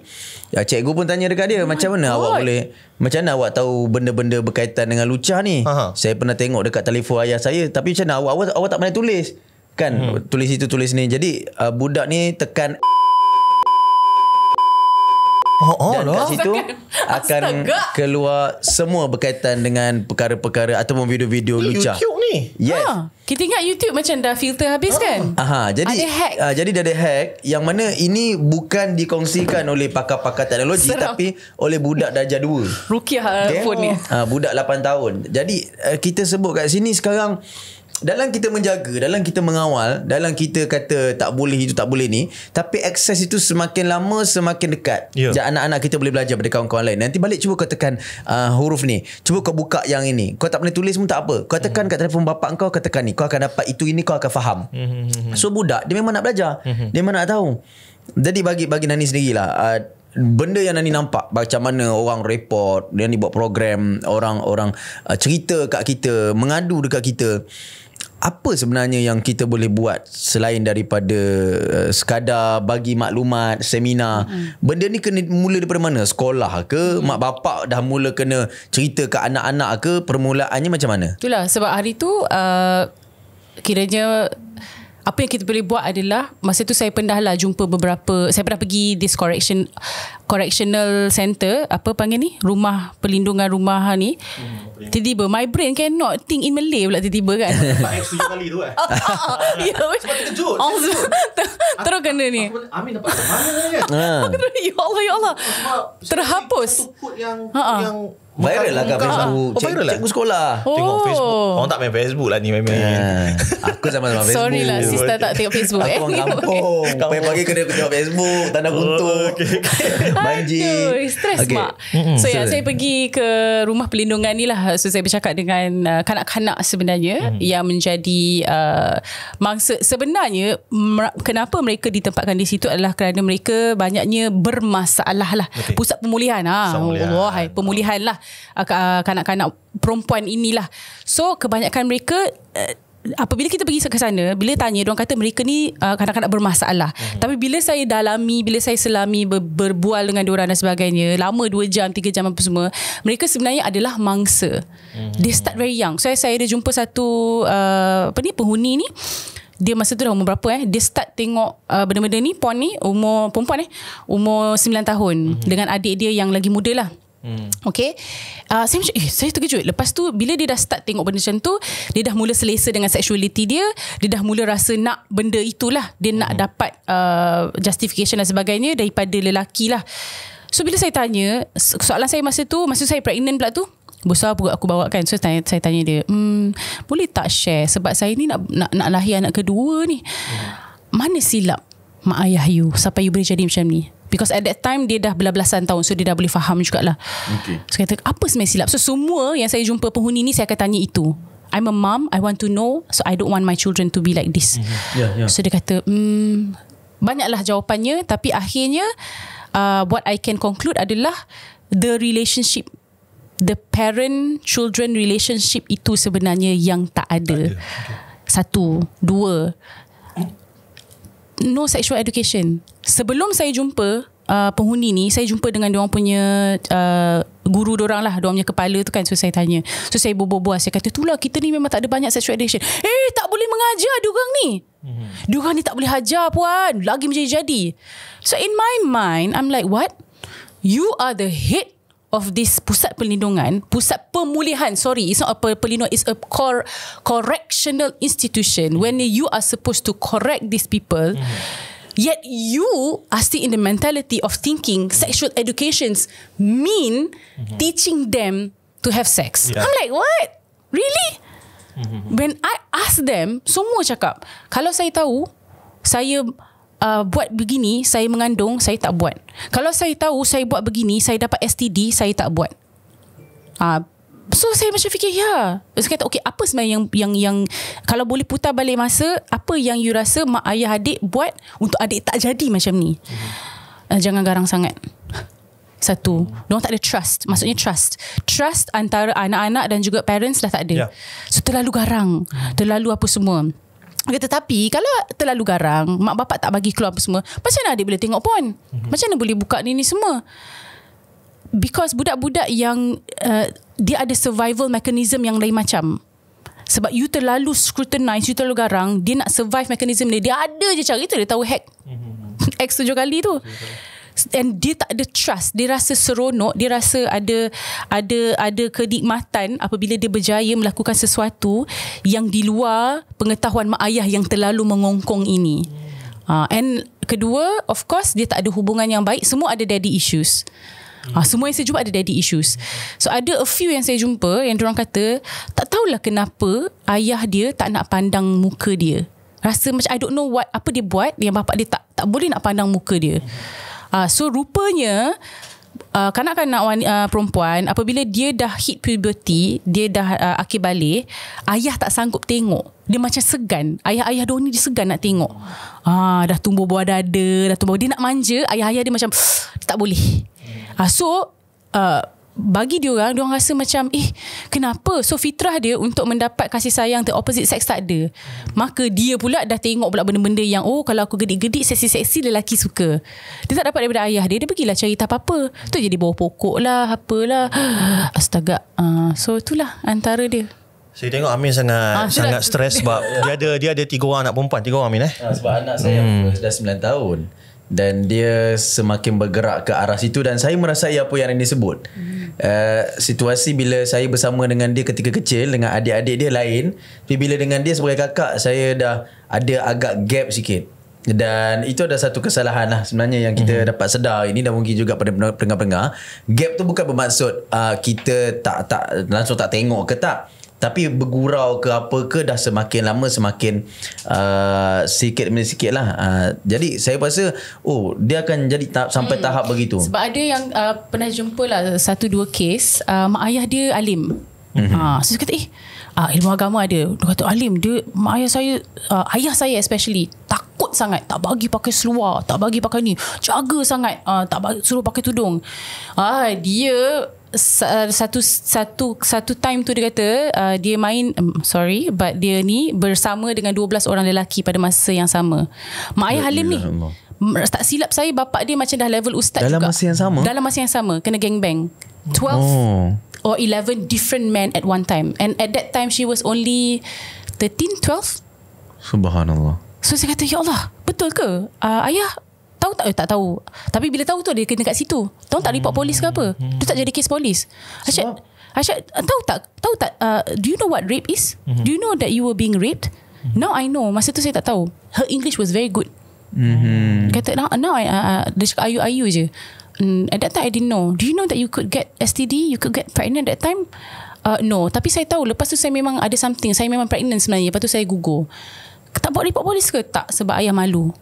ya cikgu pun tanya dekat dia oh macam mana God. awak boleh macam mana awak tahu benda-benda berkaitan dengan lucah ni? Uh-huh. Saya pernah tengok dekat telefon ayah saya tapi macam mana awak awak, awak tak pandai tulis. Kan hmm. tulis itu tulis ni. Jadi uh, budak ni tekan Oh, oh, dan kat lah. situ akan Astaga. keluar semua berkaitan dengan perkara-perkara ataupun video-video lucah. YouTube ni. Yes. Ha, kita ingat YouTube macam dah filter habis ha. kan? Aha, jadi ada hack. Uh, jadi dah ada hack yang mana ini bukan dikongsikan oleh pakar-pakar teknologi Serap. tapi oleh budak dah 2. Rukiah okay. phone ni. Ha, budak 8 tahun. Jadi uh, kita sebut kat sini sekarang dalam kita menjaga dalam kita mengawal dalam kita kata tak boleh itu tak boleh ni tapi akses itu semakin lama semakin dekat yeah. Ya. Jadi anak-anak kita boleh belajar pada kawan-kawan lain nanti balik cuba kau tekan uh, huruf ni cuba kau buka yang ini kau tak pernah tulis pun tak apa kau tekan mm-hmm. kat telefon bapak kau kau tekan ni kau akan dapat itu ini kau akan faham mm-hmm. so budak dia memang nak belajar mm-hmm. dia memang nak tahu jadi bagi bagi Nani sendirilah uh, benda yang Nani nampak macam mana orang report dia ni buat program orang-orang uh, cerita kat kita mengadu dekat kita apa sebenarnya yang kita boleh buat selain daripada uh, sekadar bagi maklumat seminar hmm. benda ni kena mula daripada mana sekolah ke hmm. mak bapak dah mula kena cerita ke anak-anak ke permulaannya macam mana itulah sebab hari tu uh, kiranya apa yang kita boleh buat adalah masa tu saya pernah lah jumpa beberapa saya pernah pergi this correction correctional center apa panggil ni rumah pelindungan rumah ha ni hmm. tiba-tiba my brain cannot think in Malay pula tiba-tiba kan dapat air tujuh kan? ah, ah, ah. Ya, terkejut terus kena ni Amin dapat mana kan ya Allah ya Allah terhapus yang ha, ha. Viral lah kat Facebook oh, viral lah. sekolah oh. Tengok Facebook Orang tak main Facebook lah ni main -main. Aku sama sama Facebook Sorry lah Sista tak tengok Facebook Aku eh. orang kampung okay. Pagi-pagi kena tengok Facebook Tanda kutu, oh, okay. Banji Stres okay. mak So ya saya pergi ke rumah pelindungan ni lah So saya bercakap dengan uh, Kanak-kanak sebenarnya mm. Yang menjadi uh, Mangsa Sebenarnya Kenapa mereka ditempatkan di situ Adalah kerana mereka Banyaknya bermasalah lah okay. Pusat pemulihan ha. Pemulihan. Allah, pemulihan lah uh, kanak-kanak perempuan inilah. So kebanyakan mereka uh, apabila kita pergi ke sana bila tanya orang kata mereka ni uh, ah, kanak kadang bermasalah hmm. tapi bila saya dalami bila saya selami ber- berbual dengan orang dan sebagainya lama 2 jam 3 jam apa semua mereka sebenarnya adalah mangsa hmm. they start very young saya so, saya ada jumpa satu uh, apa ni penghuni ni dia masa tu dah umur berapa eh dia start tengok uh, benda-benda ni puan ni umur perempuan eh umur 9 tahun hmm. dengan adik dia yang lagi muda lah Hmm. Okay uh, ah, saya, macam, eh, saya terkejut Lepas tu Bila dia dah start Tengok benda macam tu Dia dah mula selesa Dengan sexuality dia Dia dah mula rasa Nak benda itulah Dia hmm. nak dapat uh, Justification dan sebagainya Daripada lelaki lah So bila saya tanya Soalan saya masa tu Masa saya pregnant pula tu Besar pun aku bawa kan So saya tanya, dia hmm, Boleh tak share Sebab saya ni Nak, nak, nak lahir anak kedua ni hmm. Mana silap Mak ayah you Sampai you boleh jadi macam ni Because at that time Dia dah belas-belasan tahun So dia dah boleh faham jugalah okay. So kata Apa sebenarnya silap So semua yang saya jumpa penghuni ni Saya akan tanya itu I'm a mom I want to know So I don't want my children To be like this mm-hmm. yeah, yeah. So dia kata mm, Banyaklah jawapannya Tapi akhirnya uh, What I can conclude adalah The relationship The parent-children relationship Itu sebenarnya yang tak ada, tak ada. Okay. Satu Dua No sexual education sebelum saya jumpa uh, penghuni ni saya jumpa dengan dia punya uh, guru dia orang lah dia punya kepala tu kan so saya tanya so saya bobo bual saya kata itulah kita ni memang tak ada banyak sexual education eh tak boleh mengajar dia ni mm-hmm. dia ni tak boleh hajar puan lagi menjadi jadi so in my mind I'm like what you are the head of this pusat perlindungan pusat pemulihan sorry it's not a perlindungan it's a cor- correctional institution when you are supposed to correct these people mm-hmm. Yet you are still in the mentality of thinking sexual educations mean mm-hmm. teaching them to have sex. Yeah. I'm like, what? Really? Mhm. When I ask them, semua cakap, kalau saya tahu, saya uh, buat begini, saya mengandung, saya tak buat. Kalau saya tahu, saya buat begini, saya dapat STD, saya tak buat. Uh, So saya macam fikir ya. Yeah. Saya kata okey apa sebenarnya yang yang yang kalau boleh putar balik masa apa yang you rasa mak ayah adik buat untuk adik tak jadi macam ni. hmm Uh, jangan garang sangat. Satu, mm-hmm. dia tak ada trust. Maksudnya trust. Trust antara anak-anak dan juga parents dah tak ada. Yeah. So terlalu garang, terlalu apa semua. Tetapi kalau terlalu garang, mak bapak tak bagi keluar apa semua, macam mana adik boleh tengok pun? Mm-hmm. Macam mana boleh buka ni ni semua? because budak-budak yang uh, dia ada survival mechanism yang lain macam sebab you terlalu scrutinize you terlalu garang dia nak survive mechanism dia dia ada je cara itu dia tahu hack mm-hmm. X tujuh kali tu and dia tak ada trust dia rasa seronok dia rasa ada ada ada kenikmatan apabila dia berjaya melakukan sesuatu yang di luar pengetahuan mak ayah yang terlalu mengongkong ini uh, and kedua of course dia tak ada hubungan yang baik semua ada daddy issues Ha, semua yang saya jumpa ada daddy issues. So ada a few yang saya jumpa yang orang kata, tak tahulah kenapa ayah dia tak nak pandang muka dia. Rasa macam I don't know what apa dia buat yang bapak dia tak tak boleh nak pandang muka dia. Ha, so rupanya uh, kanak-kanak wanita, uh, perempuan apabila dia dah hit puberty, dia dah uh, akhir balik, ayah tak sanggup tengok. Dia macam segan. Ayah-ayah dia ni dia segan nak tengok. Ah, dah tumbuh buah dada, dah tumbuh. Dia nak manja, ayah-ayah dia macam tak boleh. Ah so uh, bagi dia orang dia rasa macam eh kenapa so fitrah dia untuk mendapat kasih sayang the opposite sex tak ada. Maka dia pula dah tengok pula benda-benda yang oh kalau aku gedik-gedik seksi-seksi lelaki suka. Dia tak dapat daripada ayah dia dia pergilah cari tak apa-apa. Tu jadi bawah pokok lah apalah. Astaga. Uh, so itulah antara dia. Saya tengok Amin sangat ah, sangat stres sebab dia ada dia ada tiga orang anak perempuan, tiga orang Amin eh. Ah, sebab anak saya hmm. dah 9 tahun dan dia semakin bergerak ke arah situ dan saya merasai apa yang Rani sebut. Uh, situasi bila saya bersama dengan dia ketika kecil dengan adik-adik dia lain, tapi bila dengan dia sebagai kakak saya dah ada agak gap sikit. Dan itu ada satu kesalahan lah sebenarnya yang kita mm-hmm. dapat sedar ini dan mungkin juga pada pendengar-pendengar. Gap tu bukan bermaksud uh, kita tak tak langsung tak tengok ke tak tapi bergurau ke apa ke dah semakin lama semakin uh, sikit demi sikit lah. Uh, jadi saya rasa oh dia akan jadi tahap, sampai hmm. tahap begitu. Sebab ada yang uh, pernah jumpa lah satu dua kes uh, mak ayah dia alim. Mm-hmm. Ha, so saya kata eh uh, ilmu agama ada. Dia kata alim dia mak ayah saya uh, ayah saya especially takut sangat tak bagi pakai seluar tak bagi pakai ni jaga sangat uh, tak bagi, suruh pakai tudung. Ah dia Uh, satu satu satu time tu dia kata uh, dia main um, sorry but dia ni bersama dengan 12 orang lelaki pada masa yang sama. Mak ayah Halim ni tak silap saya bapak dia macam dah level ustaz dalam juga. Dalam masa yang sama. Dalam masa yang sama kena gang bang. 12 oh. or 11 different men at one time and at that time she was only 13 12. Subhanallah. So saya kata ya Allah, betul ke? Uh, ayah Tahu tak? Eh, tak tahu. Tapi bila tahu tu dia kena kat situ. Tahu tak report polis ke apa? Hmm. Tu tak jadi kes polis. Asyik, Sebab? Asyik, tahu tak? Tahu tak? Uh, do you know what rape is? Hmm. Do you know that you were being raped? Hmm. Now I know. Masa tu saya tak tahu. Her English was very good. Mm-hmm. Kata, now, now I, uh, uh dia cakap ayu-ayu je. Mm, at that time I didn't know. Do you know that you could get STD? You could get pregnant at that time? Uh, no. Tapi saya tahu. Lepas tu saya memang ada something. Saya memang pregnant sebenarnya. Lepas tu saya google. Tak buat report polis ke? Tak. Sebab ayah malu.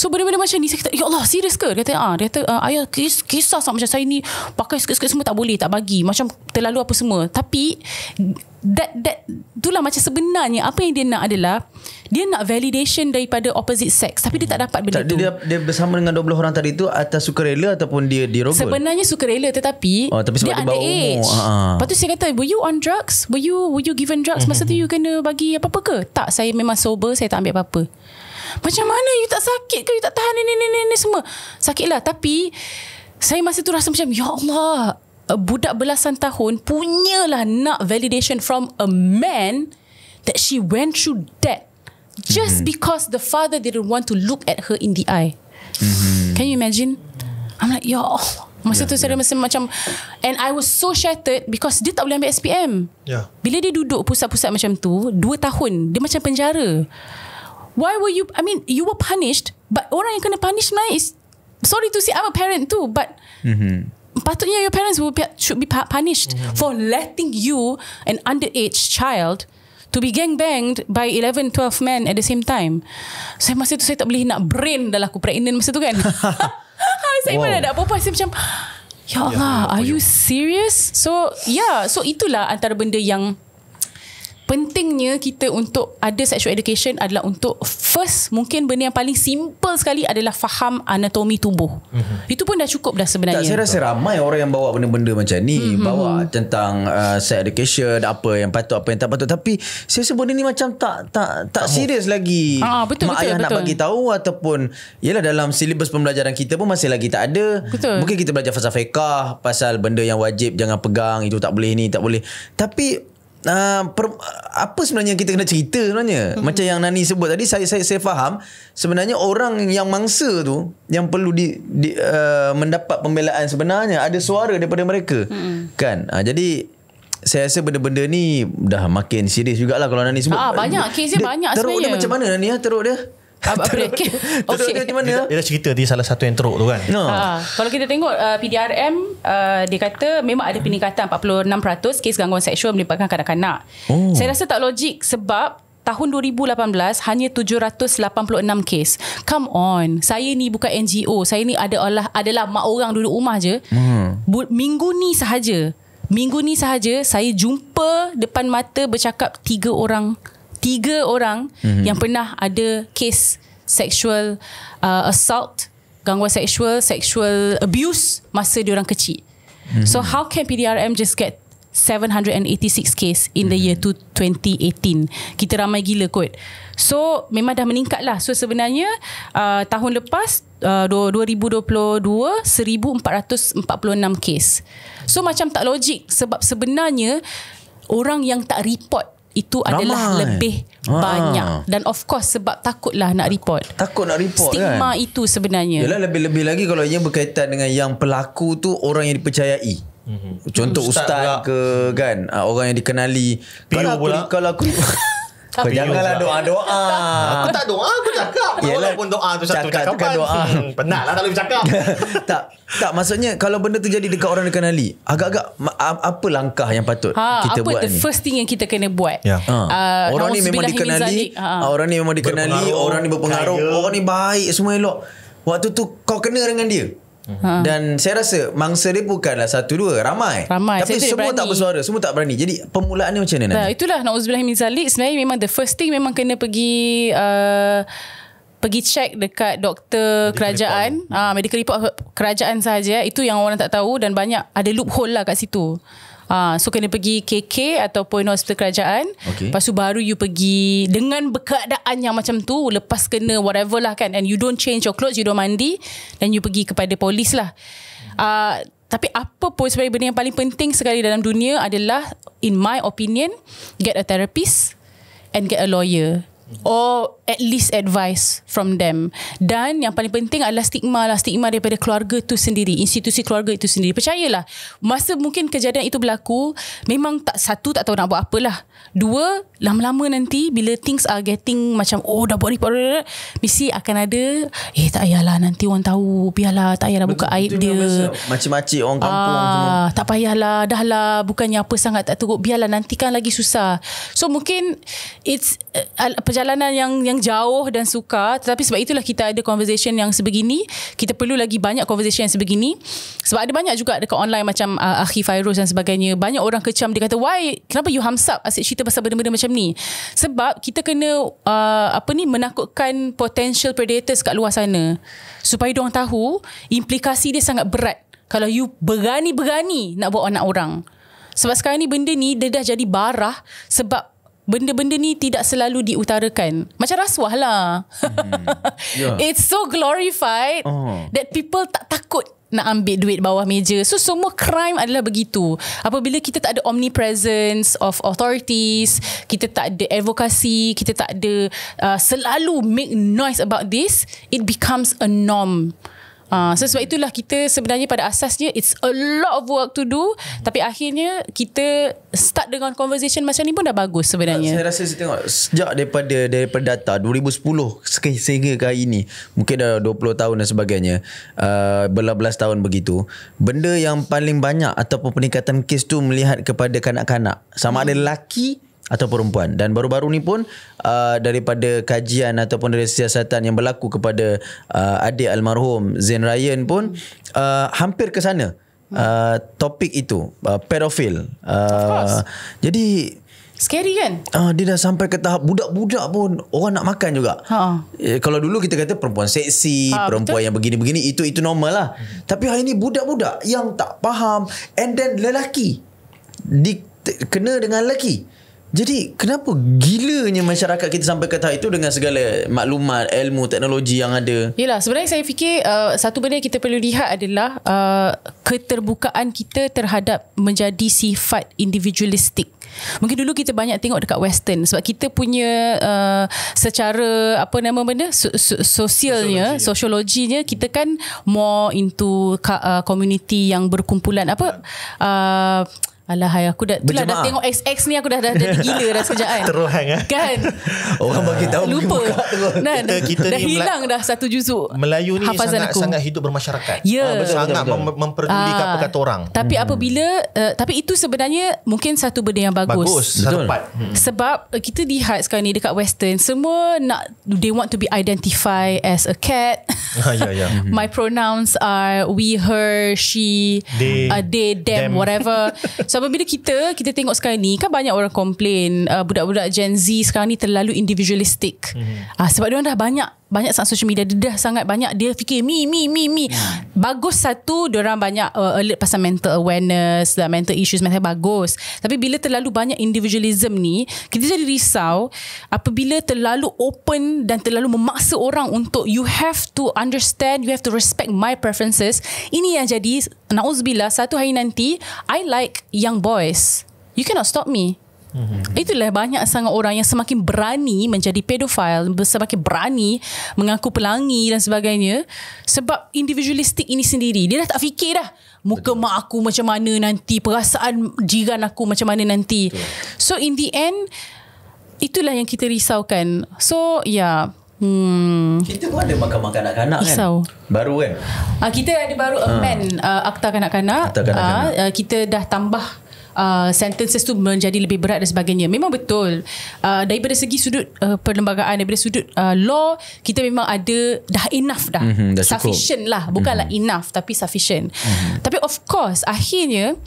So benda-benda macam ni saya kata, "Ya Allah, serius ke?" Kata, "Ah, dia kata, ah, ayah kis, kisah sama macam saya ni pakai sikit-sikit semua tak boleh, tak bagi, macam terlalu apa semua." Tapi that that itulah macam sebenarnya apa yang dia nak adalah dia nak validation daripada opposite sex tapi dia tak hmm. dapat benda tak, tu. Dia, dia bersama dengan 12 orang tadi tu atas sukarela ataupun dia dirogol. Sebenarnya sukarela tetapi, oh, tapi dia, dia bawa age. Ha. Lepas tu saya kata, "Were you on drugs? Were you were you given drugs? Masa tu mm-hmm. you kena bagi apa-apa ke?" Tak, saya memang sober, saya tak ambil apa-apa. Macam mana you tak sakit ke You tak tahan ini, ini, ini ni semua Sakitlah Tapi Saya masa tu rasa macam Ya Allah eh, Budak belasan tahun Punyalah nak validation from a man That she went through that Just mm-hmm. because the father didn't want to look at her in the eye mm-hmm. Can you imagine? I'm like, ya Allah Masa yeah, tu saya yeah. macam And I was so shattered Because dia tak boleh ambil SPM yeah. Bila dia duduk pusat-pusat macam tu Dua tahun Dia macam penjara Why were you I mean you were punished but orang yang kena punish sebenarnya is sorry to say I'm a parent too but mm-hmm. patutnya your parents will be, should be punished mm-hmm. for letting you an underage child to be gang banged by 11 12 men at the same time. Saya masa tu saya tak boleh nak brain dalam aku pregnant masa tu kan. saya wow. mana ada apa-apa saya macam Ya, ya Allah, ya, are you serious? So, yeah. So, itulah antara benda yang pentingnya kita untuk ada sexual education adalah untuk first mungkin benda yang paling simple sekali adalah faham anatomi tubuh. Mm-hmm. Itu pun dah cukup dah sebenarnya. Tak, saya rasa ramai orang yang bawa benda-benda macam ni, mm-hmm. bawa tentang uh, sex education, apa yang patut, apa yang tak patut tapi saya rasa benda ni macam tak tak tak oh. serius lagi. Ah betul Mak betul. Mak ayah betul. nak bagi tahu ataupun yalah dalam silibus pembelajaran kita pun masih lagi tak ada. Betul. Mungkin kita belajar falsafah pasal benda yang wajib jangan pegang, itu tak boleh ni, tak boleh. Tapi uh, per, apa sebenarnya kita kena cerita sebenarnya hmm. macam yang Nani sebut tadi saya saya saya faham sebenarnya orang yang mangsa tu yang perlu di, di uh, mendapat pembelaan sebenarnya ada suara daripada mereka hmm. kan uh, jadi saya rasa benda-benda ni dah makin serius jugalah kalau Nani sebut. Ah, banyak. Kes dia banyak teruk sebenarnya. Teruk dia macam mana Nani? Teruk dia? Apa break? Okay. Teruk di mana? Dia, cerita dia salah satu yang teruk tu kan? No. Ha, kalau kita tengok uh, PDRM, uh, dia kata memang ada peningkatan 46% kes gangguan seksual melibatkan kanak-kanak. Oh. Saya rasa tak logik sebab tahun 2018 hanya 786 kes. Come on, saya ni bukan NGO. Saya ni ada adalah adalah mak orang duduk rumah je. Hmm. minggu ni sahaja, minggu ni sahaja saya jumpa depan mata bercakap tiga orang tiga orang mm-hmm. yang pernah ada kes sexual uh, assault, gangguan seksual, sexual abuse masa diorang kecil. Mm-hmm. So how can PDRM just get 786 case in the mhm. year to 2018. Kita ramai gila kot. So memang dah meningkat lah. So sebenarnya uh, tahun lepas uh, 2022 1446 case. So macam tak logik sebab sebenarnya orang yang tak report itu Ramai. adalah lebih ha. banyak dan of course sebab takutlah nak report. Takut nak report Stigma kan. Stigma itu sebenarnya. Yalah lebih-lebih lagi kalau ia berkaitan dengan yang pelaku tu orang yang dipercayai. Mm-hmm. Contoh ustaz, ustaz ke kan, ah, orang yang dikenali. kalau aku, kalau aku Tapi janganlah lah doa-doa. aku tak doa, aku cakap. Yelah, pun doa tu satu cakap, cakapan. doa. Hmm, penatlah tak boleh cakap. tak, tak maksudnya kalau benda tu jadi dekat orang dikenali, agak-agak apa langkah yang patut ha, kita buat ni? Apa the first thing yang kita kena buat? Yeah. Ya. Ha. Uh, orang, ni ha. ah, orang ni memang dikenali, orang ni memang dikenali, orang ni berpengaruh, orang ni baik, semua elok. Waktu tu kau kena dengan dia. Ha. Dan saya rasa mangsa dia bukanlah satu dua, ramai. ramai. Tapi saya semua berani. tak bersuara, semua tak berani. Jadi permulaan dia macam mana? Nah, itulah Nauzubillah min zalik sebenarnya memang the first thing memang kena pergi uh, pergi check dekat doktor medical kerajaan report. ah medical report kerajaan saja itu yang orang tak tahu dan banyak ada loophole lah kat situ Uh, so kena pergi KK ataupun hospital kerajaan. Okay. Lepas tu baru you pergi dengan keadaan yang macam tu lepas kena whatever lah kan and you don't change your clothes, you don't mandi then you pergi kepada polis lah. Uh, tapi apa pun sebenarnya benda yang paling penting sekali dalam dunia adalah in my opinion get a therapist and get a lawyer or at least advice from them dan yang paling penting adalah stigma lah stigma daripada keluarga itu sendiri institusi keluarga itu sendiri percayalah masa mungkin kejadian itu berlaku memang tak satu tak tahu nak buat apa lah. dua lama-lama nanti bila things are getting macam oh dah buat report mesti akan ada eh tak payahlah nanti orang tahu biarlah tak payahlah buka aib dia macam-macam orang kampung ah, tak payahlah dah lah bukannya apa sangat tak teruk biarlah nantikan lagi susah so mungkin it's Eh, perjalanan yang yang jauh dan suka, tetapi sebab itulah kita ada conversation yang sebegini kita perlu lagi banyak conversation yang sebegini sebab ada banyak juga dekat online macam uh, Akhi Fairuz dan sebagainya banyak orang kecam dia kata why kenapa you hamsap asyik cerita pasal benda-benda macam ni sebab kita kena uh, apa ni menakutkan potential predators kat luar sana supaya diorang tahu implikasi dia sangat berat kalau you berani-berani nak buat anak orang sebab sekarang ni benda ni dia dah jadi barah sebab benda-benda ni tidak selalu diutarakan. Macam rasuah lah. Hmm. Yeah. It's so glorified uh that people tak takut nak ambil duit bawah meja. So semua crime adalah begitu. Apabila kita tak ada omnipresence of authorities, kita tak ada advocacy, kita tak ada uh, selalu make noise about this, it becomes a norm. Hmm. Uh, so sebab itulah kita sebenarnya pada asasnya it's a lot of work to do hmm. tapi akhirnya kita start dengan conversation macam ni pun dah bagus sebenarnya. Saya rasa saya tengok sejak daripada daripada data 2010 sehingga ke hari ni mungkin dah 20 tahun dan sebagainya uh, belas-belas tahun begitu benda yang paling banyak ataupun peningkatan kes tu melihat kepada kanak-kanak sama hmm. ada lelaki atau perempuan dan baru-baru ni pun uh, daripada kajian ataupun dari siasatan yang berlaku kepada uh, adik almarhum Zain Ryan pun uh, hampir ke sana uh, topik itu uh, pedofil uh, jadi Scary kan? Uh, dia dah sampai ke tahap budak-budak pun orang nak makan juga. Ha. Eh, kalau dulu kita kata perempuan seksi, ha, perempuan betul? yang begini-begini itu itu normal lah. Hmm. Tapi hari ini budak-budak yang tak faham and then lelaki di, kena dengan lelaki. Hmm. Jadi kenapa gilanya masyarakat kita sampai ke tahap itu dengan segala maklumat, ilmu, teknologi yang ada? Yalah, sebenarnya saya fikir uh, satu benda yang kita perlu lihat adalah uh, keterbukaan kita terhadap menjadi sifat individualistik. Mungkin dulu kita banyak tengok dekat western sebab kita punya uh, secara apa nama benda sosialnya, Sociologi. sosiologinya kita kan more into uh, community yang berkumpulan apa uh, Alahai aku dah lah, Berjemaah. dah tengok XX ni aku dah dah jadi gila dah sejak kan. Teruhan eh. Kan. Orang bagi tahu lupa. Nah, kita, kita dah ni hilang dah satu juzuk. Melayu ni sangat sangat hidup bermasyarakat. Ya, ha, betul, sangat betul, betul. memperdulikan ha, ah, apa orang. Tapi hmm. apabila uh, tapi itu sebenarnya mungkin satu benda yang bagus. Bagus, satu part. Hmm. Sebab uh, kita lihat sekarang ni dekat western semua nak they want to be identified as a cat. Ah, ya, ya. My pronouns are we her, she, they, uh, they them, them whatever. So sebab bila kita kita tengok sekarang ni kan banyak orang komplain uh, budak-budak Gen Z sekarang ni terlalu individualistik. Mm-hmm. Uh, sebab dia orang dah banyak banyak sangat social media dedah sangat banyak dia fikir mi mi mi mi hmm. bagus satu orang banyak uh, alert pasal mental awareness lah, mental issues mental bagus tapi bila terlalu banyak individualism ni kita jadi risau apabila terlalu open dan terlalu memaksa orang untuk you have to understand you have to respect my preferences ini yang jadi nauzubillah satu hari nanti I like young boys you cannot stop me Mhm. Itulah banyak sangat orang yang semakin berani menjadi pedofil, semakin berani mengaku pelangi dan sebagainya sebab individualistik ini sendiri. Dia dah tak fikir dah muka mak aku macam mana nanti, perasaan jiran aku macam mana nanti. So in the end itulah yang kita risaukan. So yeah. Hmm. Kita pun ada makan-makan kanak-kanak kan? Isau. Baru kan? Uh, kita ada baru amend ha. uh, akta kanak-kanak. Akta kanak-kanak. Uh, uh, kita dah tambah Uh, sentences tu menjadi lebih berat dan sebagainya. Memang betul. Uh, daripada segi sudut uh, perlembagaan, daripada sudut uh, law, kita memang ada dah enough dah. Mm-hmm, dah sufficient cukup. lah. Bukanlah mm-hmm. enough tapi sufficient. Mm-hmm. Tapi of course, akhirnya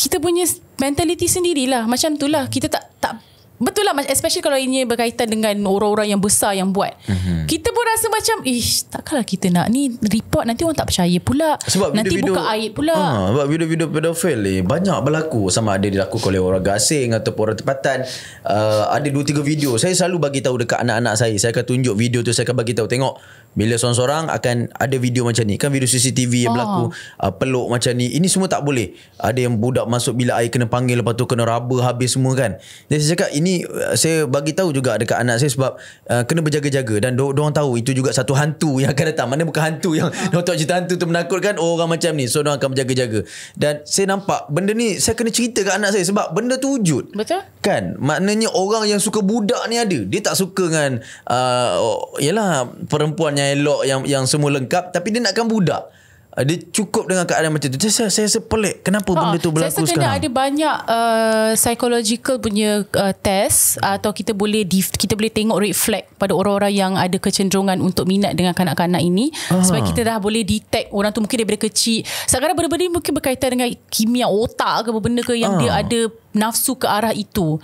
kita punya mentality sendirilah. Macam itulah. Kita tak tak Betul lah Especially kalau ini berkaitan dengan Orang-orang yang besar yang buat mm-hmm. Kita pun rasa macam Ish takkanlah kita nak ni Report nanti orang tak percaya pula Sebab Nanti video, buka aib pula ha, Sebab video-video pedofil ni Banyak berlaku Sama ada dilakukan oleh orang gasing atau orang tempatan uh, Ada 2-3 video Saya selalu bagi tahu dekat anak-anak saya Saya akan tunjuk video tu Saya akan bagi tahu Tengok bila seorang-seorang akan ada video macam ni. Kan video CCTV yang oh. berlaku. Uh, peluk macam ni. Ini semua tak boleh. Ada yang budak masuk bila air kena panggil. Lepas tu kena raba habis semua kan. Jadi saya cakap ini uh, saya bagi tahu juga dekat anak saya. Sebab uh, kena berjaga-jaga. Dan do- diorang tahu itu juga satu hantu yang akan datang. Mana bukan hantu yang oh. diorang tahu cerita hantu tu menakutkan oh, orang macam ni. So diorang akan berjaga-jaga. Dan saya nampak benda ni saya kena cerita kat anak saya. Sebab benda tu wujud. Betul. Kan. Maknanya orang yang suka budak ni ada. Dia tak suka dengan uh, yelah, perempuan yang elok yang yang semua lengkap tapi dia nakkan budak Ah, dia cukup dengan keadaan macam tu saya saya, saya rasa pelik kenapa ha, benda ah, tu berlaku saya sekarang saya kena ada banyak uh, psychological punya uh, test atau kita boleh dif, kita boleh tengok red flag pada orang-orang yang ada kecenderungan untuk minat dengan kanak-kanak ini ha. sebab kita dah boleh detect orang tu mungkin daripada kecil sekarang benda-benda ni mungkin berkaitan dengan kimia otak ke benda ke yang ha. dia ada nafsu ke arah itu.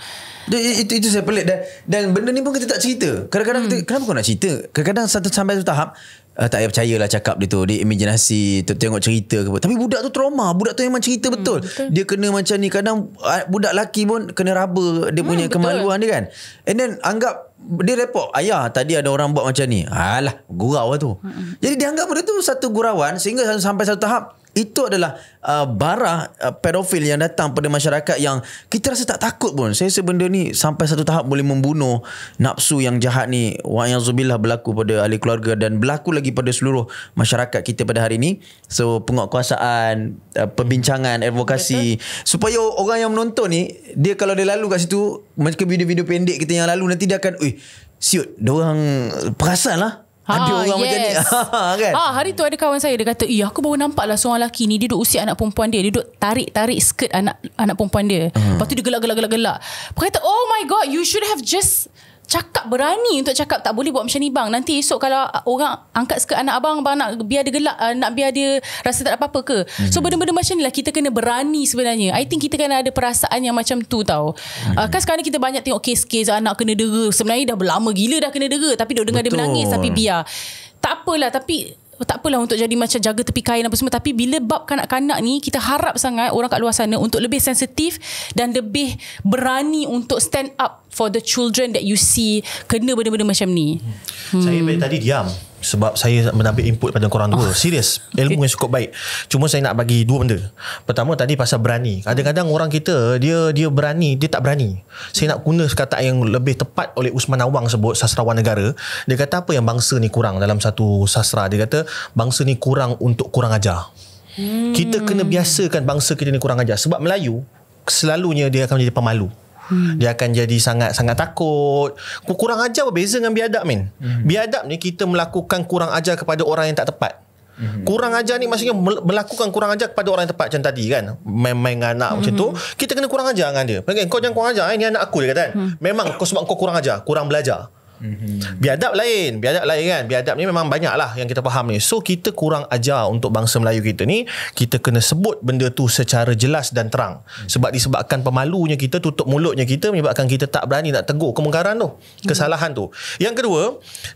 Dan, itu itu saya pelik dan dan benda ni pun kita tak cerita. Kadang-kadang hmm. kita kenapa kau nak cerita? Kadang-kadang satu sampai satu tahap uh, tak payah percayalah cakap dia tu dia imaginasi tengok cerita ke apa. tapi budak tu trauma budak tu memang cerita hmm, betul. Hmm, betul dia kena macam ni kadang ah, budak laki pun kena raba dia hmm, punya hmm, kemaluan dia kan and then anggap dia repot ayah tadi ada orang buat macam ni alah gurau lah tu hmm. jadi dia anggap benda tu satu gurauan sehingga sampai satu tahap itu adalah uh, bara uh, pedofil yang datang pada masyarakat yang kita rasa tak takut pun. Saya rasa benda ni sampai satu tahap boleh membunuh nafsu yang jahat ni. Wa yazubillah berlaku pada ahli keluarga dan berlaku lagi pada seluruh masyarakat kita pada hari ini. So penguatkuasaan, uh, perbincangan, advokasi Betul. supaya orang yang menonton ni dia kalau dia lalu kat situ macam video-video pendek kita yang lalu nanti dia akan, ui, siut, dia orang lah ha, ada ah, orang yes. macam ni ha, kan? ha, hari tu ada kawan saya dia kata iya eh, aku baru nampak lah seorang lelaki ni dia duduk usia anak perempuan dia dia duduk tarik-tarik skirt anak anak perempuan dia hmm. lepas tu dia gelak-gelak-gelak-gelak kata oh my god you should have just cakap berani untuk cakap tak boleh buat macam ni bang nanti esok kalau orang angkat sikit anak abang abang nak biar dia gelak eh, nak biar dia rasa tak ada apa-apa ke hmm so benda-benda macam ni lah kita kena berani sebenarnya I think kita kena ada perasaan yang macam tu tau mm-hmm. uh, kan sekarang kita banyak tengok kes-kes anak kena dera sebenarnya dah lama gila dah kena dera tapi duk dengar Betul. dia menangis tapi biar tak apalah tapi Oh, tak apalah untuk jadi macam jaga tepi kain apa semua tapi bila bab kanak-kanak ni kita harap sangat orang kat luar sana untuk lebih sensitif dan lebih berani untuk stand up for the children that you see kena benda-benda macam ni hmm. saya hmm. tadi diam sebab saya mendapat input pada korang dua ah. Serius Ilmu yang cukup baik Cuma saya nak bagi dua benda Pertama tadi pasal berani Kadang-kadang orang kita Dia dia berani Dia tak berani Saya nak guna kata yang lebih tepat Oleh Usman Awang sebut Sastrawan negara Dia kata apa yang bangsa ni kurang Dalam satu sastra Dia kata Bangsa ni kurang untuk kurang ajar hmm. Kita kena hmm. biasakan bangsa kita ni kurang ajar Sebab Melayu Selalunya dia akan menjadi pemalu hmm. dia akan jadi sangat-sangat takut kurang ajar berbeza dengan biadab min hmm. biadab ni kita melakukan kurang ajar kepada orang yang tak tepat hmm Kurang ajar ni maksudnya melakukan kurang ajar kepada orang yang tepat macam tadi kan. main anak mm-hmm. macam tu, hmm. kita kena kurang ajar dengan dia. kau jangan kurang ajar, eh? ni anak aku dia kata kan. hmm Memang kau sebab kau kurang ajar, kurang belajar. hmm Mm-hmm. Biadab lain Biadab lain kan Biadab ni memang banyak lah Yang kita faham ni So kita kurang ajar Untuk bangsa Melayu kita ni Kita kena sebut Benda tu secara jelas Dan terang mm-hmm. Sebab disebabkan Pemalunya kita Tutup mulutnya kita Menyebabkan kita tak berani Nak tegur kemungkaran tu mhm. Kesalahan mm-hmm. tu Yang kedua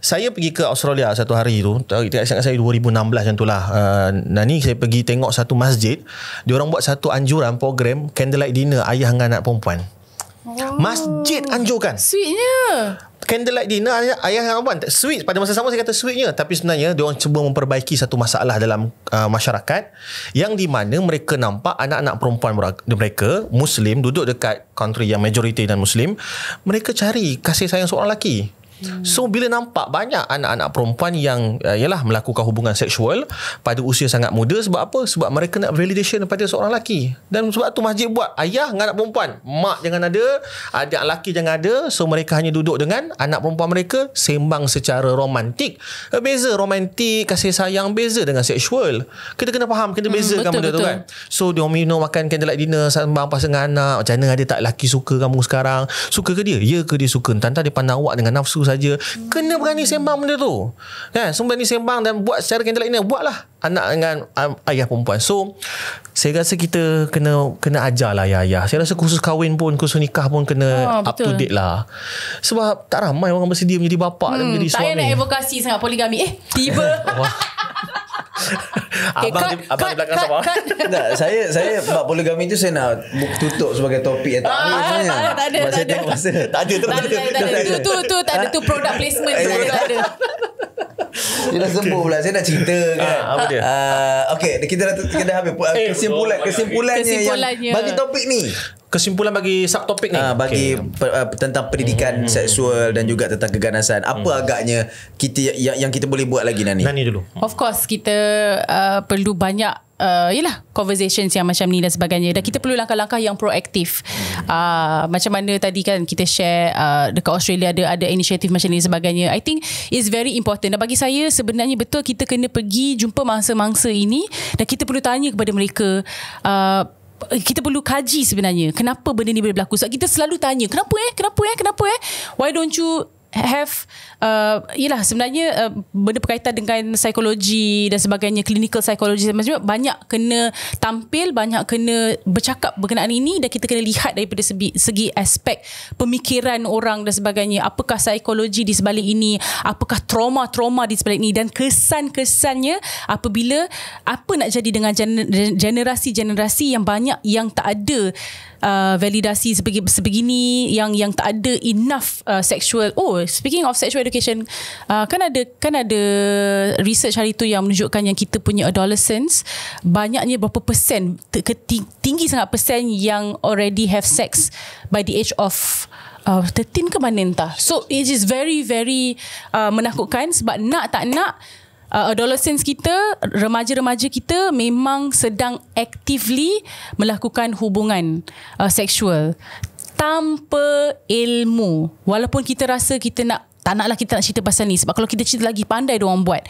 Saya pergi ke Australia Satu hari tu Tengok saya 2016 macam tu lah Dan eh, ni saya pergi Tengok satu masjid dia orang buat satu anjuran Program Candlelight dinner Ayah dengan anak perempuan Wow. Oh. Masjid anjurkan Sweetnya candlelight dinner ayah, ayah dan abang sweet pada masa sama saya kata sweetnya tapi sebenarnya dia orang cuba memperbaiki satu masalah dalam uh, masyarakat yang di mana mereka nampak anak-anak perempuan mereka muslim duduk dekat country yang majority dan muslim mereka cari kasih sayang seorang lelaki Hmm. So bila nampak banyak anak-anak perempuan yang uh, yalah melakukan hubungan seksual pada usia sangat muda sebab apa? Sebab mereka nak validation daripada seorang lelaki. Dan sebab tu masjid buat ayah dengan anak perempuan, mak jangan ada, adik lelaki jangan ada. So mereka hanya duduk dengan anak perempuan mereka sembang secara romantik. Eh, beza romantik, kasih sayang beza dengan seksual. Kita kena faham, kita hmm, bezakan hmm, benda betul. tu kan. So dia minum makan candlelight dinner sembang pasal dengan anak. Macam mana ada tak lelaki suka kamu sekarang? Suka ke dia? Ya ke dia suka? Tentang dia pandang awak dengan nafsu saja kena berani sembang benda tu kan sembang ni sembang dan buat secara candlelight ni buatlah anak dengan ayah perempuan so saya rasa kita kena kena ajar lah ya, ayah-ayah saya rasa khusus kahwin pun khusus nikah pun kena oh, up to date lah sebab tak ramai orang bersedia menjadi bapak hmm, dan menjadi tak suami tak nak evokasi sangat poligami eh tiba abang cut, di, abang belakang sama. Tak, saya saya bab poligami tu saya nak tutup sebagai topik yang ah, tak ada. Tak ada, tak ada. tak ada. Tak ada, tak ada. Tu, tu, tu, tak ada. Tu product placement tu, tak ada. Dia dah sembuh pula Saya nak cerita ah, kan ha, Apa dia uh, Okay kita dah, kita dah habis eh, Kesimpulan, kesimpulannya, kesimpulannya yang Bagi topik ni kesimpulan bagi subtopik ni uh, bagi okay. per, uh, tentang pendidikan mm-hmm. seksual dan juga tentang keganasan apa mm. agaknya kita yang, ya, yang kita boleh buat lagi Nani Nani dulu of course kita uh, perlu banyak Uh, yelah conversations yang macam ni dan sebagainya dan kita perlu langkah-langkah yang proaktif uh, macam mana tadi kan kita share uh, dekat Australia ada ada inisiatif macam ni dan sebagainya I think is very important dan bagi saya sebenarnya betul kita kena pergi jumpa mangsa-mangsa ini dan kita perlu tanya kepada mereka uh, kita perlu kaji sebenarnya kenapa benda ni boleh berlaku sebab kita selalu tanya kenapa eh kenapa eh kenapa eh why don't you have uh, yelah sebenarnya uh, benda berkaitan dengan psikologi dan sebagainya clinical psikologi dan banyak kena tampil banyak kena bercakap berkenaan ini dan kita kena lihat daripada segi, segi aspek pemikiran orang dan sebagainya apakah psikologi di sebalik ini apakah trauma-trauma di sebalik ini dan kesan-kesannya apabila apa nak jadi dengan generasi-generasi yang banyak yang tak ada uh, validasi sebegini yang yang tak ada enough uh, sexual oh speaking of sexual education uh, kan ada kan ada research hari tu yang menunjukkan yang kita punya adolescents banyaknya berapa persen tinggi sangat persen yang already have sex by the age of uh, 13 ke mana entah so it is very very uh, menakutkan sebab nak tak nak Uh, adolescence kita remaja-remaja kita memang sedang actively melakukan hubungan uh, seksual tanpa ilmu walaupun kita rasa kita nak tak naklah kita nak cerita pasal ni sebab kalau kita cerita lagi pandai dia orang buat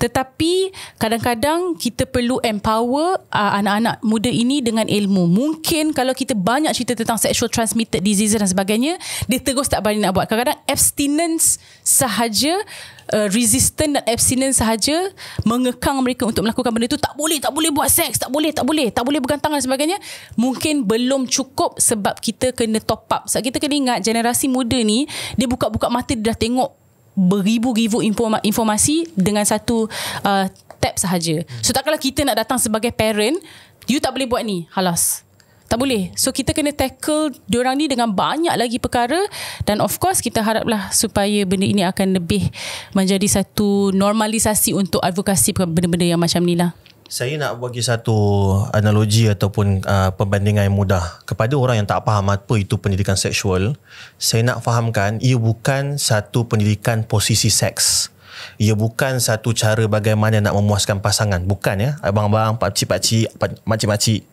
tetapi kadang-kadang kita perlu empower uh, anak-anak muda ini dengan ilmu mungkin kalau kita banyak cerita tentang sexual transmitted diseases dan sebagainya dia terus tak berani nak buat kadang-kadang abstinence sahaja uh, resistant dan abstinence sahaja mengekang mereka untuk melakukan benda itu tak boleh tak boleh buat seks tak boleh tak boleh tak boleh bergantang dan sebagainya mungkin belum cukup sebab kita kena top up sebab kita kena ingat generasi muda ni dia buka-buka mata dia dah tengok beribu-ribu informa- informasi dengan satu uh, tap sahaja so kalau kita nak datang sebagai parent you tak boleh buat ni halas tak boleh so kita kena tackle diorang ni dengan banyak lagi perkara dan of course kita haraplah supaya benda ini akan lebih menjadi satu normalisasi untuk advokasi benda-benda yang macam ni lah saya nak bagi satu analogi ataupun uh, perbandingan yang mudah kepada orang yang tak faham apa itu pendidikan seksual saya nak fahamkan ia bukan satu pendidikan posisi seks ia bukan satu cara bagaimana nak memuaskan pasangan bukan ya abang-abang pakcik-pakcik makcik-makcik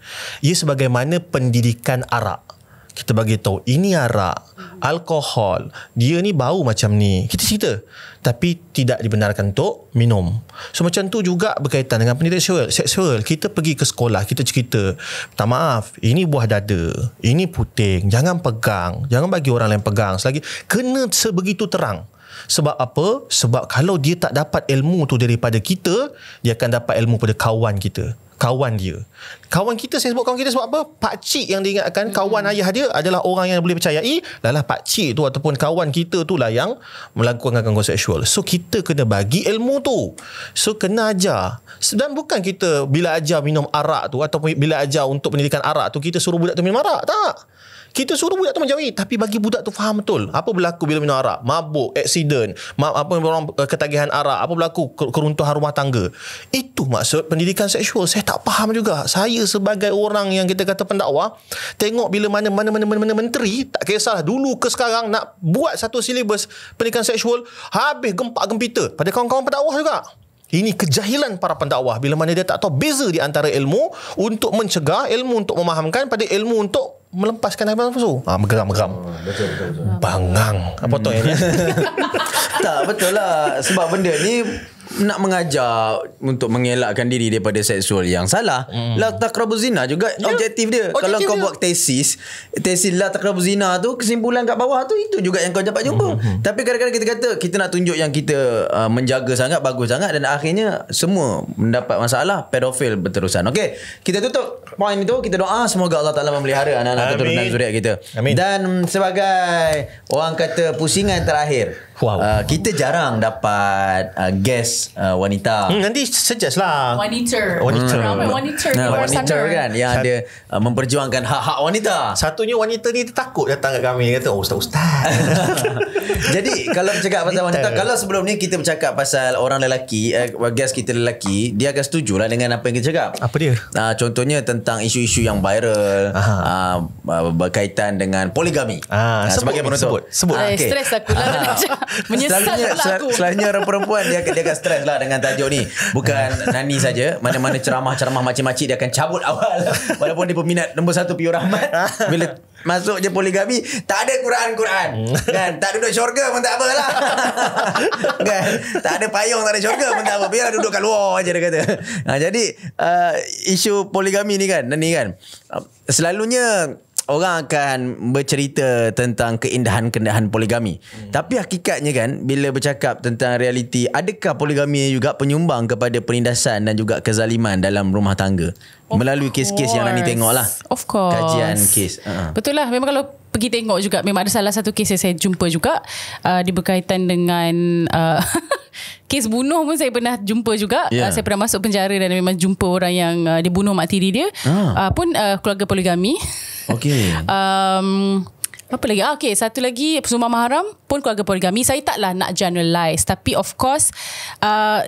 ia sebagaimana pendidikan arak kita bagi tahu ini arak alkohol dia ni bau macam ni kita cerita tapi tidak dibenarkan untuk minum so macam tu juga berkaitan dengan pendidikan seksual, seksual. kita pergi ke sekolah kita cerita tak maaf ini buah dada ini puting jangan pegang jangan bagi orang lain pegang selagi kena sebegitu terang sebab apa? Sebab kalau dia tak dapat ilmu tu daripada kita, dia akan dapat ilmu pada kawan kita. Kawan dia. Kawan kita, saya sebut kawan kita sebab apa? Pakcik yang diingatkan hmm. kawan ayah dia adalah orang yang boleh percayai. Lalah pakcik tu ataupun kawan kita tu lah yang melakukan gangguan seksual. So, kita kena bagi ilmu tu. So, kena ajar. Dan bukan kita bila ajar minum arak tu ataupun bila ajar untuk pendidikan arak tu, kita suruh budak tu minum arak. Tak kita suruh budak tu menjauhi tapi bagi budak tu faham betul apa berlaku bila minum arak mabuk accident ma- apa berlaku eh, ketagihan arak apa berlaku keruntuhan rumah tangga itu maksud pendidikan seksual saya tak faham juga saya sebagai orang yang kita kata pendakwa tengok bila mana mana mana mana, mana menteri tak kisahlah dulu ke sekarang nak buat satu silibus pendidikan seksual habis gempak gempita pada kawan-kawan pendakwa juga ini kejahilan para pendakwah bila mana dia tak tahu beza di antara ilmu untuk mencegah, ilmu untuk memahamkan pada ilmu untuk melepaskan apa nafsu. Ah megeram megeram. Hmm, betul betul. betul. Bangang. Apa hmm. tu ini? tak betul lah sebab benda ni nak mengajar untuk mengelakkan diri daripada seksual yang salah mm. la takrabu zina juga yeah. objektif dia objektif kalau dia. kau buat tesis tesis la takrabu zina tu kesimpulan kat bawah tu itu juga yang kau dapat jumpa mm-hmm. tapi kadang-kadang kita kata kita nak tunjuk yang kita uh, menjaga sangat bagus sangat dan akhirnya semua mendapat masalah pedofil berterusan okey kita tutup poin itu kita doa semoga Allah Taala memelihara anak-anak keturunan zuriat kita Amin. dan sebagai orang kata pusingan terakhir Wow. Uh, kita jarang dapat uh, guest uh, wanita. Hmm, nanti suggest lah. Wanita. Wanita. Hmm. Wanita. wanita nah, wanita Wanita. kan yang ada uh, memperjuangkan hak-hak wanita. Satunya wanita ni takut datang ke kami. Dia kata, oh, ustaz-ustaz. Jadi, kalau bercakap pasal wanita, kalau sebelum ni kita bercakap pasal orang lelaki, uh, guest kita lelaki, dia akan setujulah dengan apa yang kita cakap. Apa dia? Uh, contohnya tentang isu-isu yang viral uh, berkaitan dengan poligami. Ah, uh, sebut, sebagai penutup. Sebut. sebut. Uh, ah, okay. Stres aku lah. Menyesal selalunya, aku. selalunya orang perempuan dia akan dia akan stres lah dengan tajuk ni. Bukan Nani saja, mana-mana ceramah-ceramah macam-macam dia akan cabut awal. Walaupun dia peminat nombor satu Pio Rahmat. Bila masuk je poligami tak ada Quran-Quran hmm. kan tak duduk syurga pun tak apalah kan tak ada payung tak ada syurga pun tak apa biar duduk kat luar aja dia kata nah, ha, jadi uh, isu poligami ni kan nani kan selalunya orang akan bercerita tentang keindahan-keindahan poligami. Hmm. Tapi hakikatnya kan bila bercakap tentang realiti, adakah poligami juga penyumbang kepada penindasan dan juga kezaliman dalam rumah tangga? Of Melalui kes-kes yang Nani tengok lah. Of course. Kajian kes. Uh-huh. Betul lah. Memang kalau pergi tengok juga, memang ada salah satu kes yang saya jumpa juga. Uh, dia berkaitan dengan... Uh, Kes bunuh pun saya pernah jumpa juga. Yeah. Uh, ya. saya pernah masuk penjara dan memang jumpa orang yang uh, dia bunuh mak tiri dia. Ah. Uh, pun uh, keluarga poligami. Okay. um, apa lagi? Ah, okay, satu lagi Sumah Maharam pun keluarga poligami. Saya taklah nak generalize. Tapi of course, uh,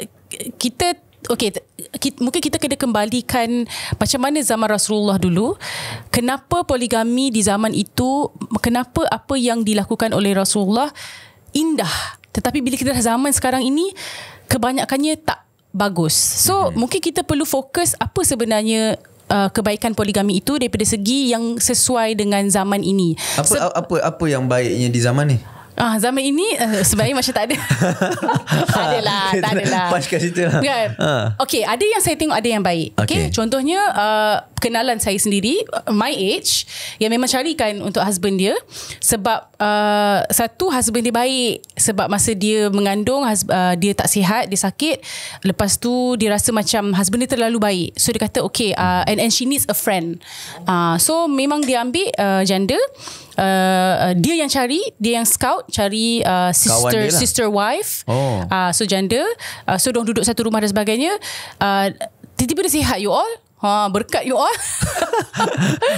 kita Okay, kita, mungkin kita kena kembalikan macam mana zaman Rasulullah dulu. Kenapa poligami di zaman itu, kenapa apa yang dilakukan oleh Rasulullah indah. Tetapi bila kita dah zaman sekarang ini, kebanyakannya tak bagus. So, okay. mungkin kita perlu fokus apa sebenarnya uh, kebaikan poligami itu daripada segi yang sesuai dengan zaman ini. Apa, so, apa apa apa yang baiknya di zaman ni? Ah zaman ini uh, eh, sebenarnya macam tak ada. adalah, tak ada lah, tak ada lah. situ lah. Kan? Uh. Ha. Okay, ada yang saya tengok ada yang baik. Okay, okay. contohnya uh, kenalan saya sendiri uh, my age yang memang carikan untuk husband dia sebab uh, satu husband dia baik sebab masa dia mengandung hus- uh, dia tak sihat, dia sakit. Lepas tu dia rasa macam husband dia terlalu baik. So dia kata okay uh, and and she needs a friend. Uh, so memang dia ambil uh, janda uh, uh, dia yang cari dia yang scout cari uh, sister lah. sister wife. Oh. Uh, so janda, uh, so dong duduk satu rumah dan sebagainya. Uh, tiba-tiba dia sihat you all. Ha berkat you all.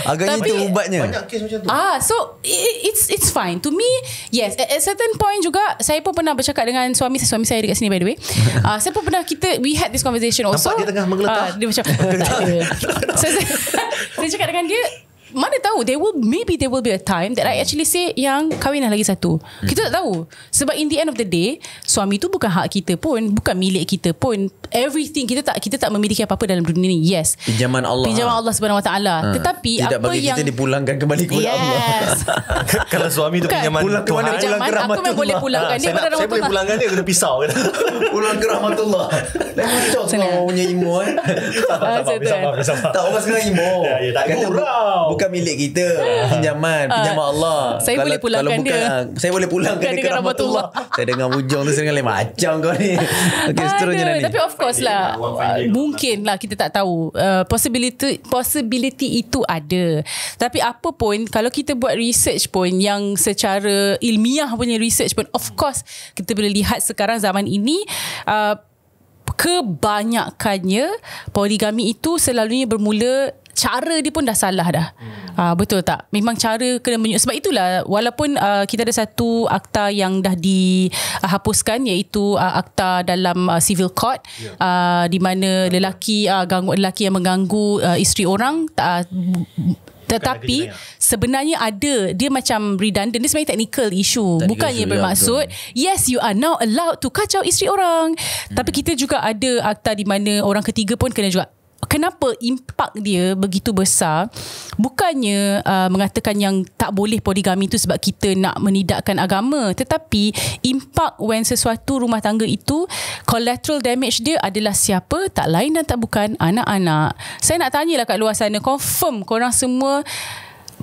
Agaknya Tapi, itu ubatnya. Banyak kes macam tu. Ah so it, it's it's fine. To me yes at, at certain point juga saya pun pernah bercakap dengan suami saya suami saya dekat sini by the way. uh, saya pun pernah kita we had this conversation also. Nampak dia tengah menggeletar. Uh, dia macam. saya, saya, saya cakap dengan dia mana tahu there will maybe there will be a time that I hmm. actually say yang kahwinlah lagi satu. Hmm. Kita tak tahu. Sebab in the end of the day, suami tu bukan hak kita pun, bukan milik kita pun. Everything kita tak kita tak memiliki apa-apa dalam dunia ni. Yes. Pinjaman Allah. Pinjaman Allah Subhanahu Wa Taala. Ha. Tetapi Tidak apa bagi yang kita dipulangkan kembali kepada yes. Allah. Kalau suami tu bukan, pinjaman pulang ke mana pulang pinjaman, ke rahmat Aku boleh pulangkan dia kepada Saya boleh pulangkan dia kena pisau pulang ke rahmat Allah. Lain macam tu punya imo eh. Ah, tak apa-apa. Ya, ya, tak apa-apa. Tak apa-apa. Tak apa-apa. Tak apa-apa. Tak apa-apa bukan milik kita pinjaman ah. pinjaman Allah saya kalau, boleh pulangkan kalau dia bukan, ah, saya boleh pulangkan dia ke rahmatullah saya dengar bujang tu saya dengar macam kau ni okay, seterusnya ada, tapi of course lah mungkin lah kita tak tahu uh, possibility possibility itu ada tapi apa pun kalau kita buat research pun yang secara ilmiah punya research pun of course kita boleh lihat sekarang zaman ini uh, kebanyakannya poligami itu selalunya bermula cara dia pun dah salah dah. Hmm. Uh, betul tak? Memang cara kena menyu- sebab itulah walaupun uh, kita ada satu akta yang dah dihapuskan uh, iaitu uh, akta dalam uh, civil court yeah. Ya. uh, di mana yeah. lelaki uh, ganggu lelaki yang mengganggu uh, isteri orang tak uh, tetapi sebenarnya ada dia macam redundant dia sebenarnya technical issue technical bukannya issue, ya, bermaksud yeah, yes you are now allowed to kacau isteri orang hmm. tapi kita juga ada akta di mana orang ketiga pun kena juga kenapa impak dia begitu besar bukannya uh, mengatakan yang tak boleh poligami itu sebab kita nak menidakkan agama tetapi impak when sesuatu rumah tangga itu collateral damage dia adalah siapa tak lain dan tak bukan anak-anak saya nak tanyalah kat luar sana confirm korang semua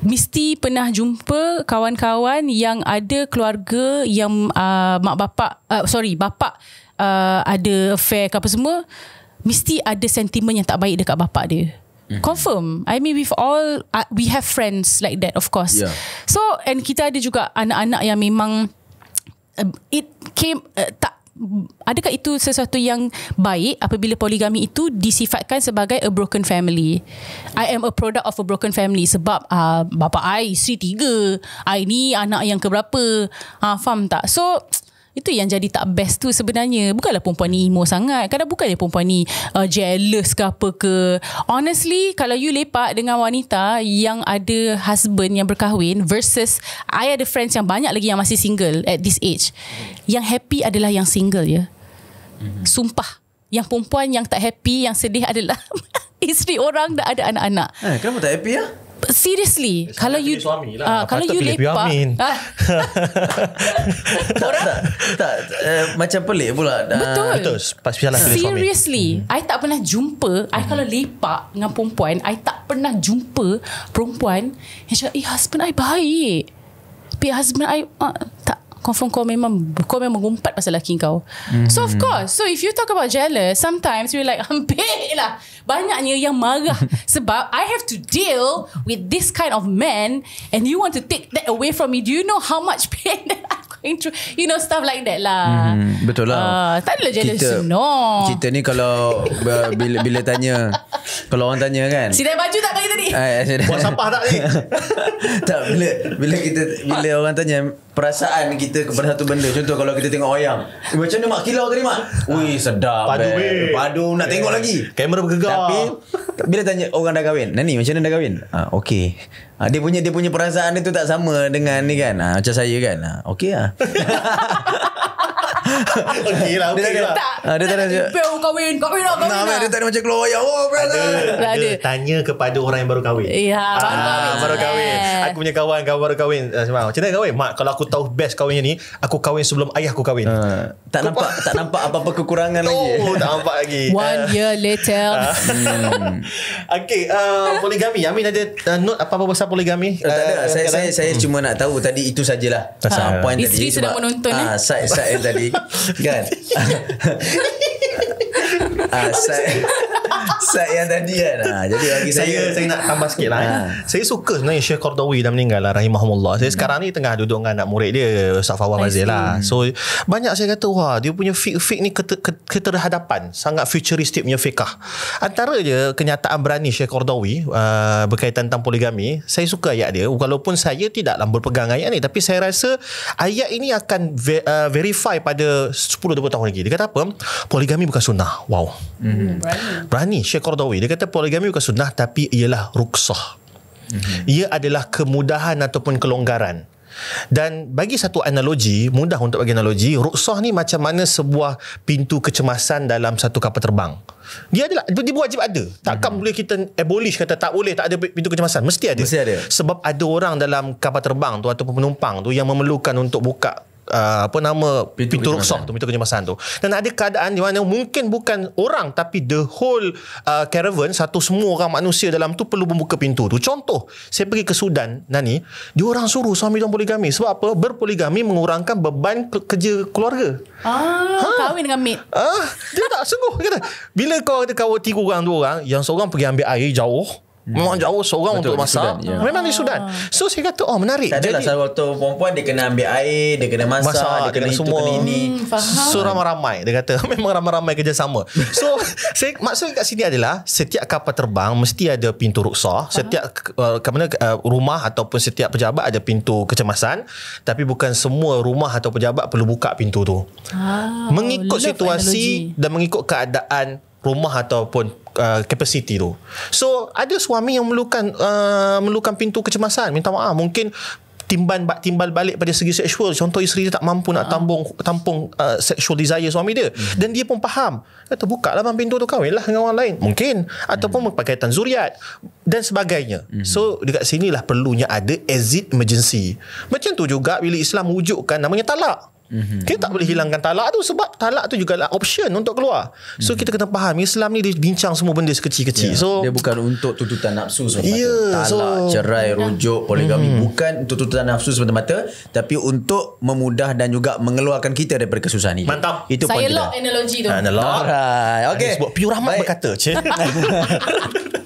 mesti pernah jumpa kawan-kawan yang ada keluarga yang uh, mak bapak uh, sorry bapak uh, ada affair ke apa semua mesti ada sentimen yang tak baik dekat bapa dia. Mhm. Confirm. I mean we've all uh, we have friends like that of course. Yeah. So and kita ada juga anak-anak yang memang uh, it came uh, tak adakah itu sesuatu yang baik apabila poligami itu disifatkan sebagai a broken family. I am a product of a broken family sebab uh, bapa I isteri tiga. I ni anak yang keberapa. Ha uh, faham tak? So itu yang jadi tak best tu sebenarnya. Bukanlah perempuan ni emo sangat. Kadang bukan dia perempuan ni uh, jealous ke apa ke. Honestly, kalau you lepak dengan wanita yang ada husband yang berkahwin versus I ada friends yang banyak lagi yang masih single at this age. Yang happy adalah yang single ya. Mhm. Sumpah. Yang perempuan yang tak happy, yang sedih adalah isteri orang dah ada anak-anak. Eh, kenapa tak happy ya? seriously it's kalau you suami lah. uh, kalau you pilih lepak ah. orang tak, tak uh, eh, macam pelik pula ah, betul betul pasal seriously suami. Hmm. i tak pernah jumpa mm-hmm. i hmm. kalau lepak dengan perempuan i tak pernah jumpa perempuan yang cakap eh husband i baik Tapi husband i uh, confirm kau memang kau memang umpat pasal laki kau. Mm-hmm. So of hmm. course. So if you talk about jealous, sometimes we like ambil lah. Banyaknya yang marah sebab I have to deal with this kind of man and you want to take that away from me. Do you know how much pain that I'm going through? You know stuff like that lah. Mm-hmm. Betul lah. Uh, tak adalah jealous. Kita, no. Kita ni kalau bila, bila tanya kalau orang tanya kan. Sidai baju tak bagi tadi? Ah, ya, Buat sampah tak ni? tak bila bila kita bila orang tanya perasaan kita kepada satu benda contoh kalau kita tengok wayang macam mana mak kilau tadi mak ui sedap padu eh. be. padu nak yeah. tengok lagi kamera bergegar tapi bila tanya oh, orang dah kahwin nani macam mana dah kahwin ah okey ah, dia punya dia punya perasaan itu tak sama dengan ni kan ah, macam saya kan ah, okay okeylah okay lah, okay lah. Ah, dia tak ada. Dia tak ada. kahwin. Kahwin lah, kahwin lah. Dia tak ada macam keluar ya. Oh, ada. Tanya kepada orang yang baru kahwin. Ya, baru ah, kahwin. Eh. Aku punya kawan kawan baru kahwin. Eh, macam mana kahwin? Mak, kalau aku tahu best kahwinnya ni, aku kahwin sebelum ayah aku kahwin. Tak nampak tak nampak apa-apa kekurangan lagi. tak nampak lagi. One year later. Hmm. okay, uh, poligami. Amin ada uh, note apa-apa pasal poligami? Eh, tak ada. Uh, saya saya cuma nak tahu tadi itu sajalah. Point Isteri tadi. sedang menonton. Saya tadi. Good. uh, so. Side yang tadi kan ha, Jadi bagi saya Saya nak tambah sikit lah ha. Eh. Saya suka sebenarnya Syekh Qardawi dah meninggal lah Rahimahumullah Saya hmm. sekarang ni tengah duduk Dengan anak murid dia Ustaz Fawaz Mazil lah hmm. So Banyak saya kata Wah dia punya fik-fik ni Keterhadapan Sangat futuristik punya fikah Antara je Kenyataan berani Syekh Qardawi uh, Berkaitan tentang poligami Saya suka ayat dia Walaupun saya tidak tidaklah pegang ayat ni Tapi saya rasa Ayat ini akan ver, uh, Verify pada 10-20 tahun lagi Dia kata apa Poligami bukan sunnah Wow hmm. hmm berani ni Syekh Qardawi dia kata poligami bukan sunnah tapi ialah ruksah. Mm-hmm. Ia adalah kemudahan ataupun kelonggaran. Dan bagi satu analogi, mudah untuk bagi analogi, ruksah ni macam mana sebuah pintu kecemasan dalam satu kapal terbang. Dia adalah dia wajib ada. Takkan mm-hmm. boleh kita abolish kata tak boleh tak ada pintu kecemasan, mesti ada. Mesti ada. Sebab ada orang dalam kapal terbang tu ataupun penumpang tu yang memerlukan untuk buka uh, apa nama pintu, pintu rukhsah tu pintu kenyamanan tu dan ada keadaan di mana mungkin bukan orang tapi the whole uh, caravan satu semua orang manusia dalam tu perlu membuka pintu tu contoh saya pergi ke Sudan Nani dia orang suruh suami dia poligami sebab apa berpoligami mengurangkan beban kerja keluarga ah, ha? kahwin dengan mit. ah, dia tak sungguh kata, bila kau kata kau tiga orang dua orang yang seorang pergi ambil air jauh Memang hmm. jauh seorang untuk masak Sudan, ya. yeah. Memang di Sudan ah. So saya kata Oh menarik Tak adalah Jadi, waktu perempuan Dia kena ambil air Dia kena masak, masak dia, dia kena, kena semua. kena ini hmm, So ramai-ramai Dia kata Memang ramai-ramai kerjasama So saya, Maksud kat sini adalah Setiap kapal terbang Mesti ada pintu ruksah Setiap uh, mana, uh, rumah Ataupun setiap pejabat Ada pintu kecemasan Tapi bukan semua rumah Atau pejabat Perlu buka pintu tu ah, Mengikut situasi analogy. Dan mengikut keadaan rumah ataupun uh, capacity uh, tu. So ada suami yang melukan uh, memerlukan pintu kecemasan, minta maaf mungkin timbal timbal balik pada segi seksual contoh isteri dia tak mampu nak ah. tampung tampung uh, sexual desire suami dia mm-hmm. dan dia pun faham kata buka lah bang pintu tu kahwin lah dengan orang lain mungkin mm-hmm. ataupun hmm. berkaitan zuriat dan sebagainya mm-hmm. so dekat sinilah perlunya ada exit emergency macam tu juga bila Islam wujudkan namanya talak Mm-hmm. Kita tak boleh hilangkan talak tu sebab talak tu juga lah option untuk keluar. So mm-hmm. kita kena faham Islam ni dia bincang semua benda sekecil-kecil. Yeah. So dia bukan untuk tuntutan nafsu semata-mata. Yeah, talak, so, cerai, rujuk, poligami mm-hmm. bukan untuk tuntutan nafsu semata-mata tapi untuk memudah dan juga mengeluarkan kita daripada kesusahan ini. Mantap. Itu Saya lock kita. tu. Analog. Alright. Okay. Sebab Pure Rahmat berkata,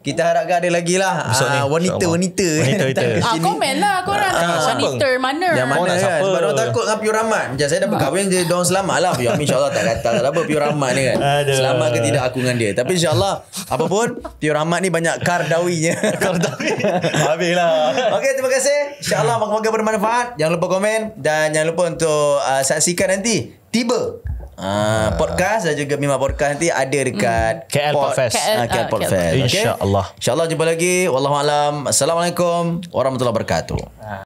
kita harapkan ada lagi lah uh, wanita, wanita wanita wanita wanita ah, komen lah korang kan, ah, ah, wanita mana yang mana kan siapa? sebab orang takut dengan Pio Rahmat macam saya dah berkahwin dia dorang selamat lah Pio ya, Rahmat insyaAllah tak kata tak lah apa Pio Rahmat ni kan Aduh. selamat ke tidak aku dengan dia tapi insyaAllah apapun Pio Rahmat ni banyak kardawi nya. kardawi habis lah ok terima kasih insyaAllah moga-moga bermanfaat jangan lupa komen dan jangan lupa untuk uh, saksikan nanti tiba Ah, ah, podcast dan juga Mima Podcast nanti ada dekat mm. KL Podfest. KL, KL, KL Allah. Okay. InsyaAllah. InsyaAllah jumpa lagi. Wallahualam. Assalamualaikum warahmatullahi wabarakatuh. Ah.